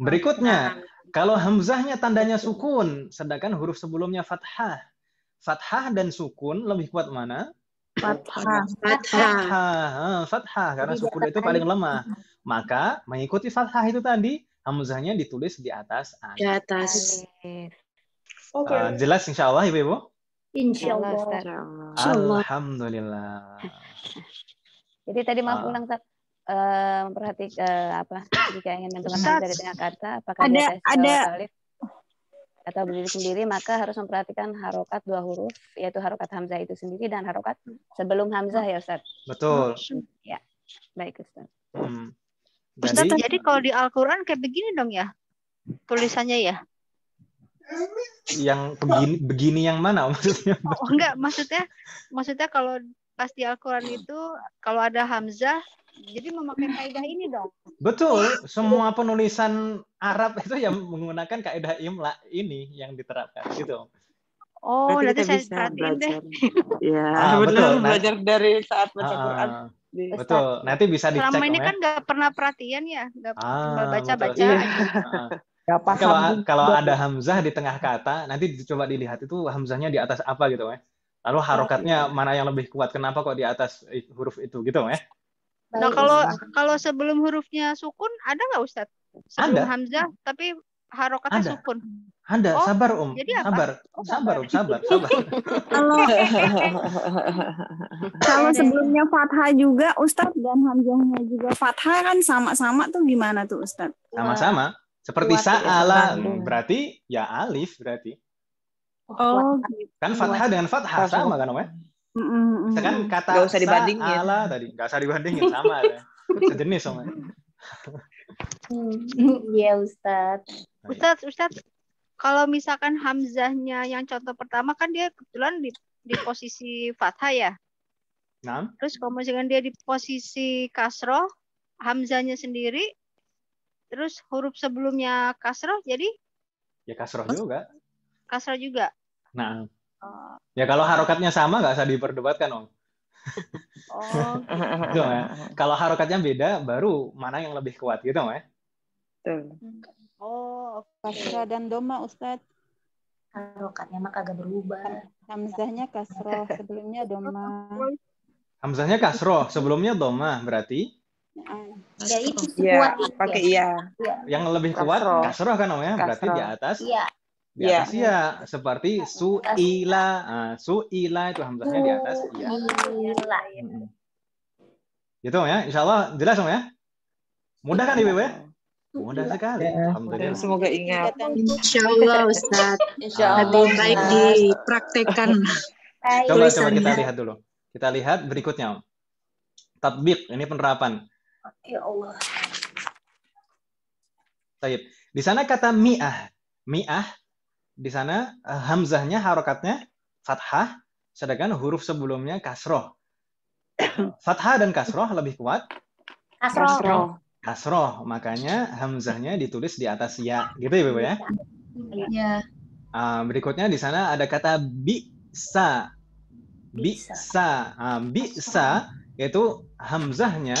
Berikutnya, nah. kalau hamzahnya tandanya sukun, sedangkan huruf sebelumnya fathah. Fathah dan sukun lebih kuat mana? Fathah. Fathah. Fathah. Ah, karena sukun itu paling lemah. Maka mengikuti fathah itu tadi, hamzahnya ditulis di atas alif. Di atas. Okay. Uh, jelas insya Allah Ibu-Ibu? Insya Allah. Alhamdulillah. Jadi tadi maaf ah. ulang, uh. Ustaz. Uh, eh, memperhatikan uh, eh, apa jika ingin menentukan dari tengah kata apakah ada ada, ada alif atau berdiri sendiri maka harus memperhatikan harokat dua huruf yaitu harokat hamzah itu sendiri dan harokat sebelum hamzah ya Ustaz. Betul. Ya. Baik Ustaz. Hmm. Jadi, Ustaz, jadi kalau di Al-Qur'an kayak begini dong ya tulisannya ya? yang begini begini yang mana maksudnya? Oh, enggak, maksudnya maksudnya kalau pasti Al-Qur'an itu kalau ada hamzah jadi memakai kaidah ini dong. Betul, semua penulisan Arab itu yang menggunakan kaidah imla ini yang diterapkan gitu. Oh, berarti, saya perhatiin deh. Iya, ah, betul. belajar dari saat baca ah, Quran. Ah, betul. Nanti bisa dicek. Selama ini kan ya. nggak pernah perhatian ya, nggak ah, baca-baca. Ya, Kalau, kalau ada Hamzah di tengah kata, nanti coba dilihat itu Hamzahnya di atas apa gitu, ya. Lalu oh, harokatnya iya. mana yang lebih kuat? Kenapa kok di atas huruf itu gitu, ya? Nah kalau kalau sebelum hurufnya sukun ada nggak Ustaz? ada. Hamzah tapi harokatnya ada. sukun. Ada. Oh, sabar Om. Jadi apa? Sabar. Oh, sabar Om. Sabar. Sabar. kalau kalau sebelumnya fathah juga Ustaz dan Hamzahnya juga fathah kan sama-sama tuh gimana tuh Ustaz? Sama-sama. Seperti sa'ala. berarti ya alif berarti. Oh, oh. Kan fathah dengan fathah sama kan, Om ya? Kan kata gak usah dibandingin. sa'ala tadi, nggak usah dibandingin sama ya. Sejenis, hmm, sama. Iya, Ustaz. Ustaz, Ustaz, kalau misalkan hamzahnya yang contoh pertama kan dia kebetulan di, di posisi fathah ya. Nah. Terus kalau misalkan dia di posisi kasroh, hamzahnya sendiri Terus huruf sebelumnya kasroh jadi? Ya kasroh juga. Kasroh juga. Nah. Oh. Ya kalau harokatnya sama nggak usah diperdebatkan om. Oh. gitu, ya. Kalau harokatnya beda baru mana yang lebih kuat gitu ya. Hmm. Oh, kasroh dan doma Ustadz. Harokatnya mah kagak berubah. Hamzahnya kasroh sebelumnya doma. Hamzahnya kasroh sebelumnya doma berarti? Dari sisi ya, kuat. Pakai ya. ya. Yang lebih kuat kasroh, kasroh kan namanya, kasroh. berarti di atas. Iya. Di atas ya, ya. seperti suila. Uh, suila itu hamzahnya di atas. Iya. Hmm. Gitu ya, insya Allah jelas ya. Mudah kan Ibu ya? Iya. Mudah sekali. Ya, Alhamdulillah. semoga ingat. Insya Allah Ustaz. Insya Allah. Lebih baik dipraktekkan. Coba, coba kita lihat dulu. Kita lihat berikutnya. om. Tatbik, ini penerapan. Ya Allah. Taib. Di sana kata mi'ah. Mi'ah di sana eh, hamzahnya harokatnya fathah, sedangkan huruf sebelumnya kasroh. Fathah dan kasroh lebih kuat. Kasroh. Kasroh, makanya hamzahnya ditulis di atas ya, gitu ya Bapak ya? Iya. berikutnya di sana ada kata bisa. Bisa. bisa ah, yaitu hamzahnya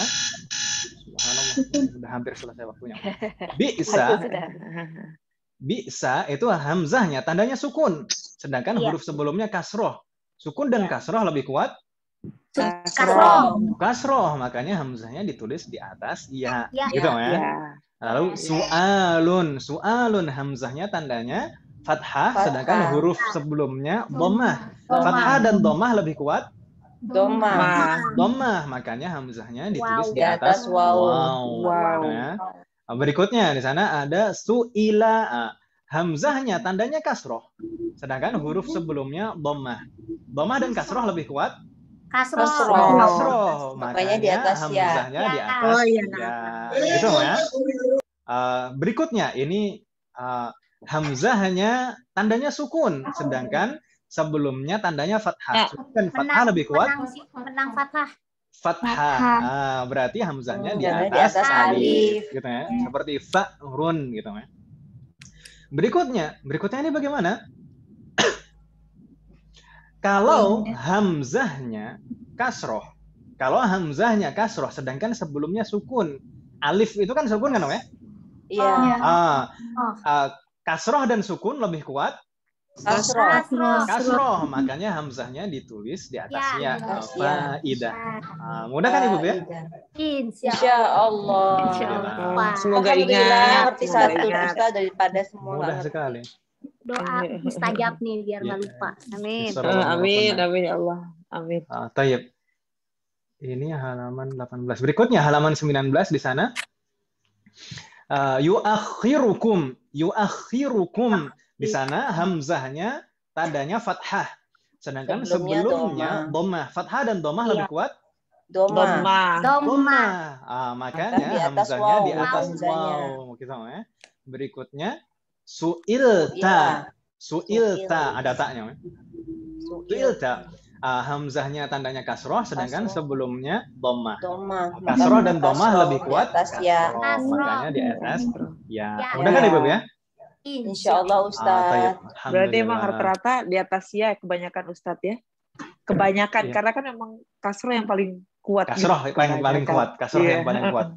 sudah hampir selesai waktunya. Bisa. Bisa itu hamzahnya tandanya sukun. Sedangkan ya. huruf sebelumnya kasroh. Sukun dan ya. kasroh lebih kuat. Kasroh. Kasroh makanya hamzahnya ditulis di atas iya, iya, iya. Gitu, ya, ya gitu kan. Ya. Lalu sualun, sualun hamzahnya tandanya fathah, fathah. sedangkan huruf sebelumnya domah. Fathah dan domah lebih kuat Doma. Mah. Makanya hamzahnya ditulis wow. di atas wow. Wow. wow. Nah, berikutnya di sana ada suila. Hamzahnya tandanya kasroh. Sedangkan huruf sebelumnya domah. Domah dan kasroh lebih kuat? Kasroh. Kasroh. kasroh. Makanya, di atas ya. Hamzahnya ya. di atas. Oh, iya. Nah. Ya. Gitu, ya. Eh, berikutnya ini uh, hamzahnya tandanya sukun. Sedangkan sebelumnya tandanya fathah. Eh, kan fathah lebih kuat. Menang, menang fathah. Fathah. Ah, berarti hamzahnya oh, di atas, di atas alif. Gitu ya. Hmm. Seperti fa'run gitu ya. Berikutnya, berikutnya ini bagaimana? kalau hmm. hamzahnya kasroh, kalau hamzahnya kasroh, sedangkan sebelumnya sukun, alif itu kan sukun kan, ya? Iya. iya. Ah, oh. ah, kasroh dan sukun lebih kuat Kasroh. Kasroh. Makanya hamzahnya ditulis di atasnya. Ya, ah, Ya. Uh, mudah kan Ibu ya? Insya Allah. Semoga ingat. Semoga satu daripada semua. Mudah sekali. Doa mustajab nih biar nggak iya. lupa. Amin. Ah, amin. Amin ya Allah. Amin. Uh, ah, tayyip. Ini halaman 18. Berikutnya halaman 19 di sana. Uh, yuakhirukum. Yuakhirukum. Di iya. sana hamzahnya tadanya fathah. Sedangkan sebelumnya, domah. Fathah dan domah ya. lebih iya. kuat Doma. Doma. Doma. Ah, makanya di hamzahnya wow. di atas wow. Kita wow. ya. Berikutnya suilta. Iya. Suilta ada taknya. Ya? Suilta. Ah, hamzahnya tandanya kasroh, sedangkan kasroh. sebelumnya domah doma. Kasroh dan domah lebih kuat. Atas, ya. Makanya di atas. Ya. ya. Udah kan ibu ya? Insya Allah ah, Ustadz. Ya? Berarti emang rata-rata di atas ya kebanyakan Ustadz ya. Kebanyakan ya. karena kan memang kasroh yang paling kuat. Kasroh yang paling kuat, kasroh ya. yang iya. paling kuat.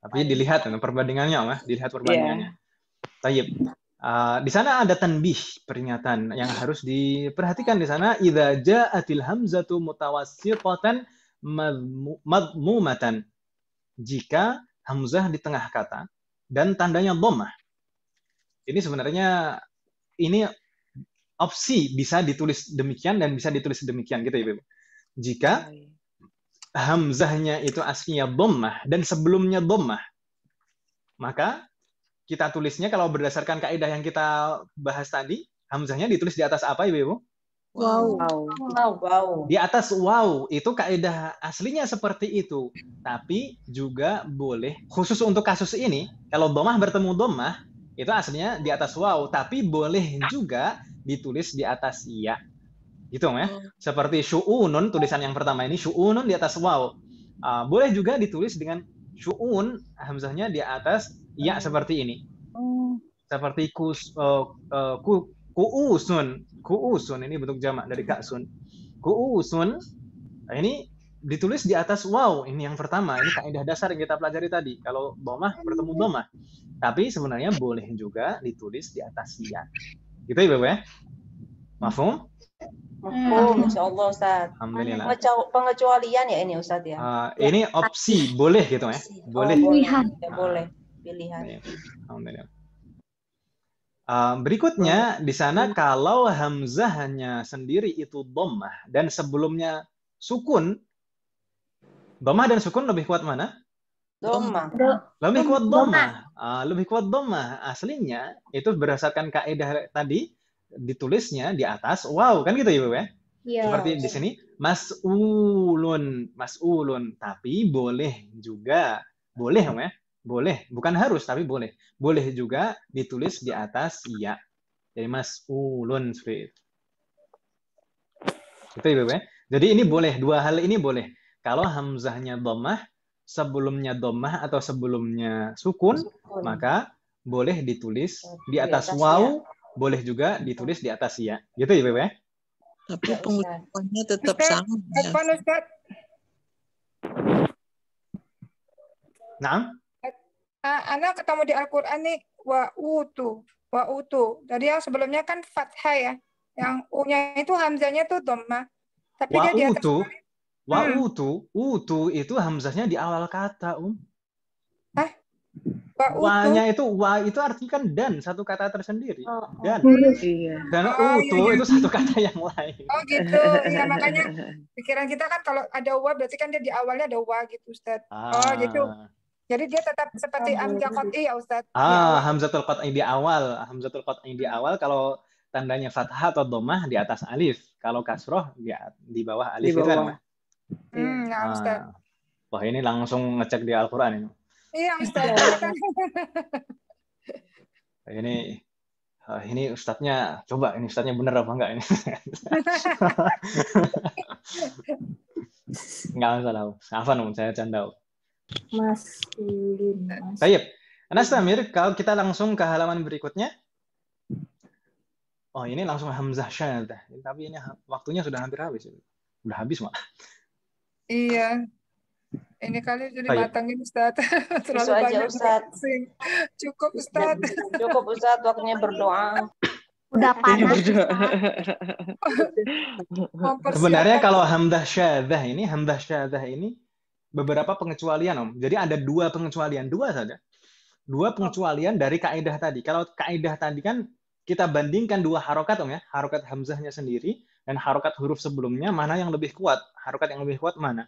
Nah. Tapi dilihat nah, perbandingannya lah, ya. dilihat perbandingannya. Ya. Tayyip. Uh, ah, di sana ada tanbih pernyataan yang harus diperhatikan di sana idza ja'atil hamzatu mutawassitatan madmumatan. Jika hamzah di tengah kata dan tandanya domah. Ini sebenarnya ini opsi bisa ditulis demikian dan bisa ditulis demikian gitu ya Ibu. Jika iya, iya. hamzahnya itu aslinya domah dan sebelumnya domah, maka kita tulisnya kalau berdasarkan kaidah yang kita bahas tadi, hamzahnya ditulis di atas apa Ibu? Wow. Wow. wow. wow. Di atas wow itu kaidah aslinya seperti itu. Tapi juga boleh khusus untuk kasus ini kalau domah bertemu domah itu aslinya di atas wow, tapi boleh juga ditulis di atas iya. Gitu ya. Hmm. Seperti shuunun tulisan yang pertama ini shuunun di atas wow. Ah, boleh juga ditulis dengan syu'un hamzahnya di atas iya hmm. seperti ini. Hmm. Seperti kus uh, uh, ku, kuusun kuusun ini bentuk jamak dari ka'sun. Kuusun ini ditulis di atas wow ini yang pertama ini kaidah dasar yang kita pelajari tadi kalau domah bertemu domah tapi sebenarnya boleh juga ditulis di atas gitu ya gitu ibu ya mafum mafum hmm. insyaallah ustaz alhamdulillah pengecualian ya ini ustaz ya uh, ini opsi boleh gitu ya oh, boleh pilihan ya, boleh pilihan alhamdulillah Um, berikutnya di sana hmm. kalau hamzah hanya sendiri itu domah dan sebelumnya sukun domah dan sukun lebih kuat mana? Domah Lebih kuat domah Uh, ehm, lebih kuat domah Aslinya itu berdasarkan kaidah tadi ditulisnya di atas wow kan gitu Ibu ya, ya? Iya. Seperti di sini mas'ulun, mas'ulun tapi boleh juga boleh ya? Boleh, bukan harus tapi boleh. Boleh juga ditulis di atas ya Jadi ulun seperti itu. Itu Ibu ya. Jadi ini boleh, dua hal ini boleh. Kalau hamzahnya domah, sebelumnya domah atau sebelumnya sukun, sukun. maka boleh ditulis di atas, di atas wow ya. boleh juga ditulis di atas ya. Gitu ya, Ibu Tapi iya. pengucapannya tetap sama. ya. Nah, Ah, anak ketemu di Al-Quran nih wa utu wa utu. Jadi yang sebelumnya kan fathah ya, yang u-nya itu hamzahnya tuh doma. Tapi wa dia utu, wa hmm. utu, utu itu hamzahnya di awal kata um. Hah? Wa utu. Wa-nya itu wa itu artinya kan dan satu kata tersendiri. oh. oh. Dan hmm. iya. dan oh, utu iya, iya. itu satu kata yang lain. Oh gitu. Ya makanya pikiran kita kan kalau ada wa berarti kan dia di awalnya ada wa gitu Ustaz. Ah. Oh gitu jadi dia tetap seperti amjad qat'i ya Ustaz. Ah, iya, hamzatul qat'i di awal. Hamzatul qat'i di awal kalau tandanya fathah atau domah di atas alif. Kalau kasroh di, ya, di bawah alif di kan, bawah. kan. Hmm, iya. nah, ah. Ustaz. Wah, ini langsung ngecek di Al-Qur'an ini. Iya, Ustaz. Iya, kan? ini ini ustadznya coba ini ustadznya bener apa enggak ini nggak masalah namun saya canda Mas. Baik. Anas Tamir, kalau kita langsung ke halaman berikutnya. Oh, ini langsung Hamzah dah, Tapi ini waktunya sudah hampir habis. Sudah habis mak. Iya. Ini kali jadi Baik. matangin Ustaz. Terlalu aja, banyak aja, Ustaz. Cukup Ustaz. Cukup Ustaz, waktunya berdoa. Udah panas. Sebenarnya kalau Hamzah Syadah ini, Hamzah Syadah ini beberapa pengecualian om. Jadi ada dua pengecualian, dua saja. Dua pengecualian dari kaidah tadi. Kalau kaidah tadi kan kita bandingkan dua harokat om ya, harokat hamzahnya sendiri dan harokat huruf sebelumnya mana yang lebih kuat, harokat yang lebih kuat mana.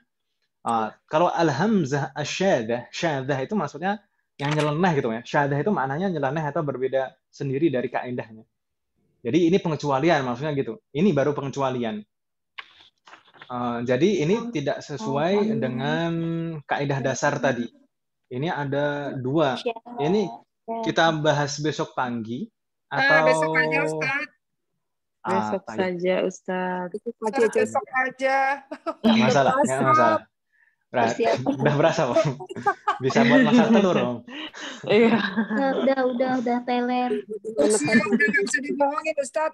Uh, kalau alhamzah hamzah asyadah, syadah itu maksudnya yang nyeleneh gitu ya. Syadah itu maknanya nyeleneh atau berbeda sendiri dari kaidahnya. Jadi ini pengecualian maksudnya gitu. Ini baru pengecualian. Eh, jadi ini tidak sesuai dengan kaidah dasar tadi. Ini ada dua. Ini kita bahas besok pagi ah, atau ah, besok aja Ustaz. Ah, besok tanya. saja Ustaz. Besok aja. Besok aja. masalah, enggak masalah. Persiapan. Udah berasa, Bang. Bisa buat masak telur, Bang. Iya. Nah, udah, udah, udah teler. Usia udah bisa dibohongin, Ustaz.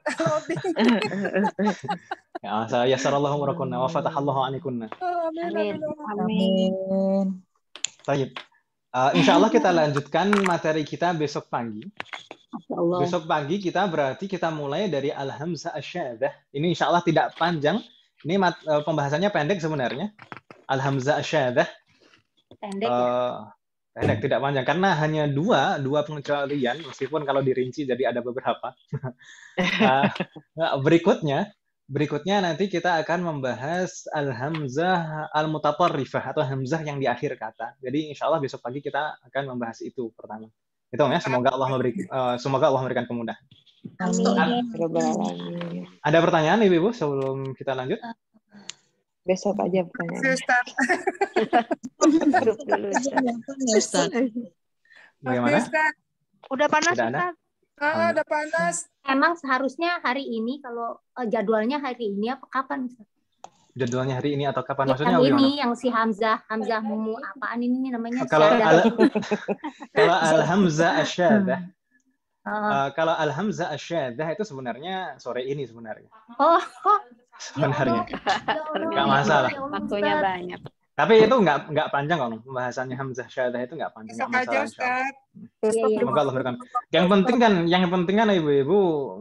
ya, asa yasarallahu wa fatahallahu anikunna. Amin. Amin. Baik. Uh, eh, insya Allah kita lanjutkan materi kita besok pagi. Besok pagi kita berarti kita mulai dari alhamdulillah Ini insya Allah tidak panjang. Ini mat, uh, pembahasannya pendek sebenarnya. Alhamza asyadah eh? pendek eh, pendek tidak panjang karena hanya dua dua pengecualian meskipun kalau dirinci jadi ada beberapa uh, berikutnya berikutnya nanti kita akan membahas Alhamzah al mutaparrifah atau hamzah yang di akhir kata jadi insya Allah besok pagi kita akan membahas itu pertama itu ya semoga Allah memberi uh, semoga Allah memberikan kemudahan Amin. Ada pertanyaan ibu-ibu sebelum kita lanjut? besok aja pertanyaannya. Ustaz. Udah panas Ustaz? ah, udah panas. Emang seharusnya hari ini kalau eh, jadwalnya hari ini apa kapan Ustaz? jadwalnya hari ini atau kapan ya, maksudnya Yang ini yang si Hamzah Hamzah Mumu apaan ini namanya kalau al kalau al Hamzah Asyadah hmm. uh, kalau al Hamzah Asyadah itu sebenarnya sore ini sebenarnya oh sebenarnya nggak masalah waktunya banyak tapi itu nggak nggak panjang kok pembahasannya Hamzah Syahadah itu nggak panjang nggak masalah Ustaz. Iya, iya. Semoga Allah berkah. Yang penting kan yang penting kan ibu-ibu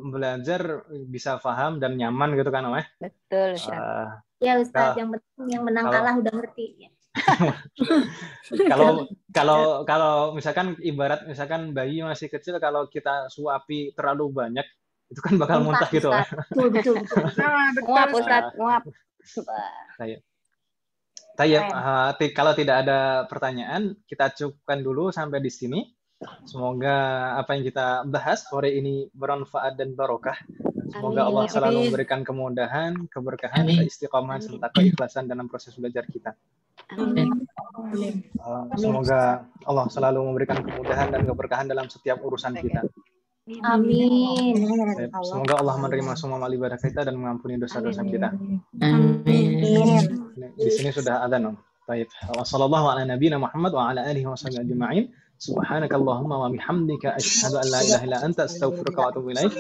belajar bisa paham dan nyaman gitu kan Om ya? Betul eh, ya Ustaz kalau, yang penting yang menang kalau, kalah udah ngerti. Ya. kalau kalau kalau misalkan ibarat misalkan bayi masih kecil kalau kita suapi terlalu banyak itu kan bakal muntah, muntah gitu lah. Betul, betul, betul. Ustaz, Muap. Tayyip. Tayyip, uh, kalau tidak ada pertanyaan, kita cukupkan dulu sampai di sini. Semoga apa yang kita bahas sore ini bermanfaat dan barokah. Semoga Amin. Allah selalu memberikan kemudahan, keberkahan, istiqomah, serta keikhlasan dalam proses belajar kita. Amin. Amin. Semoga Allah selalu memberikan kemudahan dan keberkahan dalam setiap urusan kita. Amin. Amin. Semoga Allah menerima semua amal ibadah kita dan mengampuni dosa-dosa kita. Amin. Di sini sudah ada nom. Baik. Wassallallahu ala nabiyina Muhammad wa ala alihi wasallam ajma'in. Subhanakallahumma wa bihamdika asyhadu an la ilaha illa anta astaghfiruka wa atubu ilaik.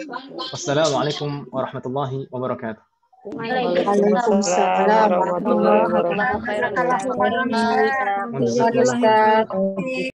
Wassalamualaikum warahmatullahi wabarakatuh. Waalaikumsalam warahmatullahi wabarakatuh.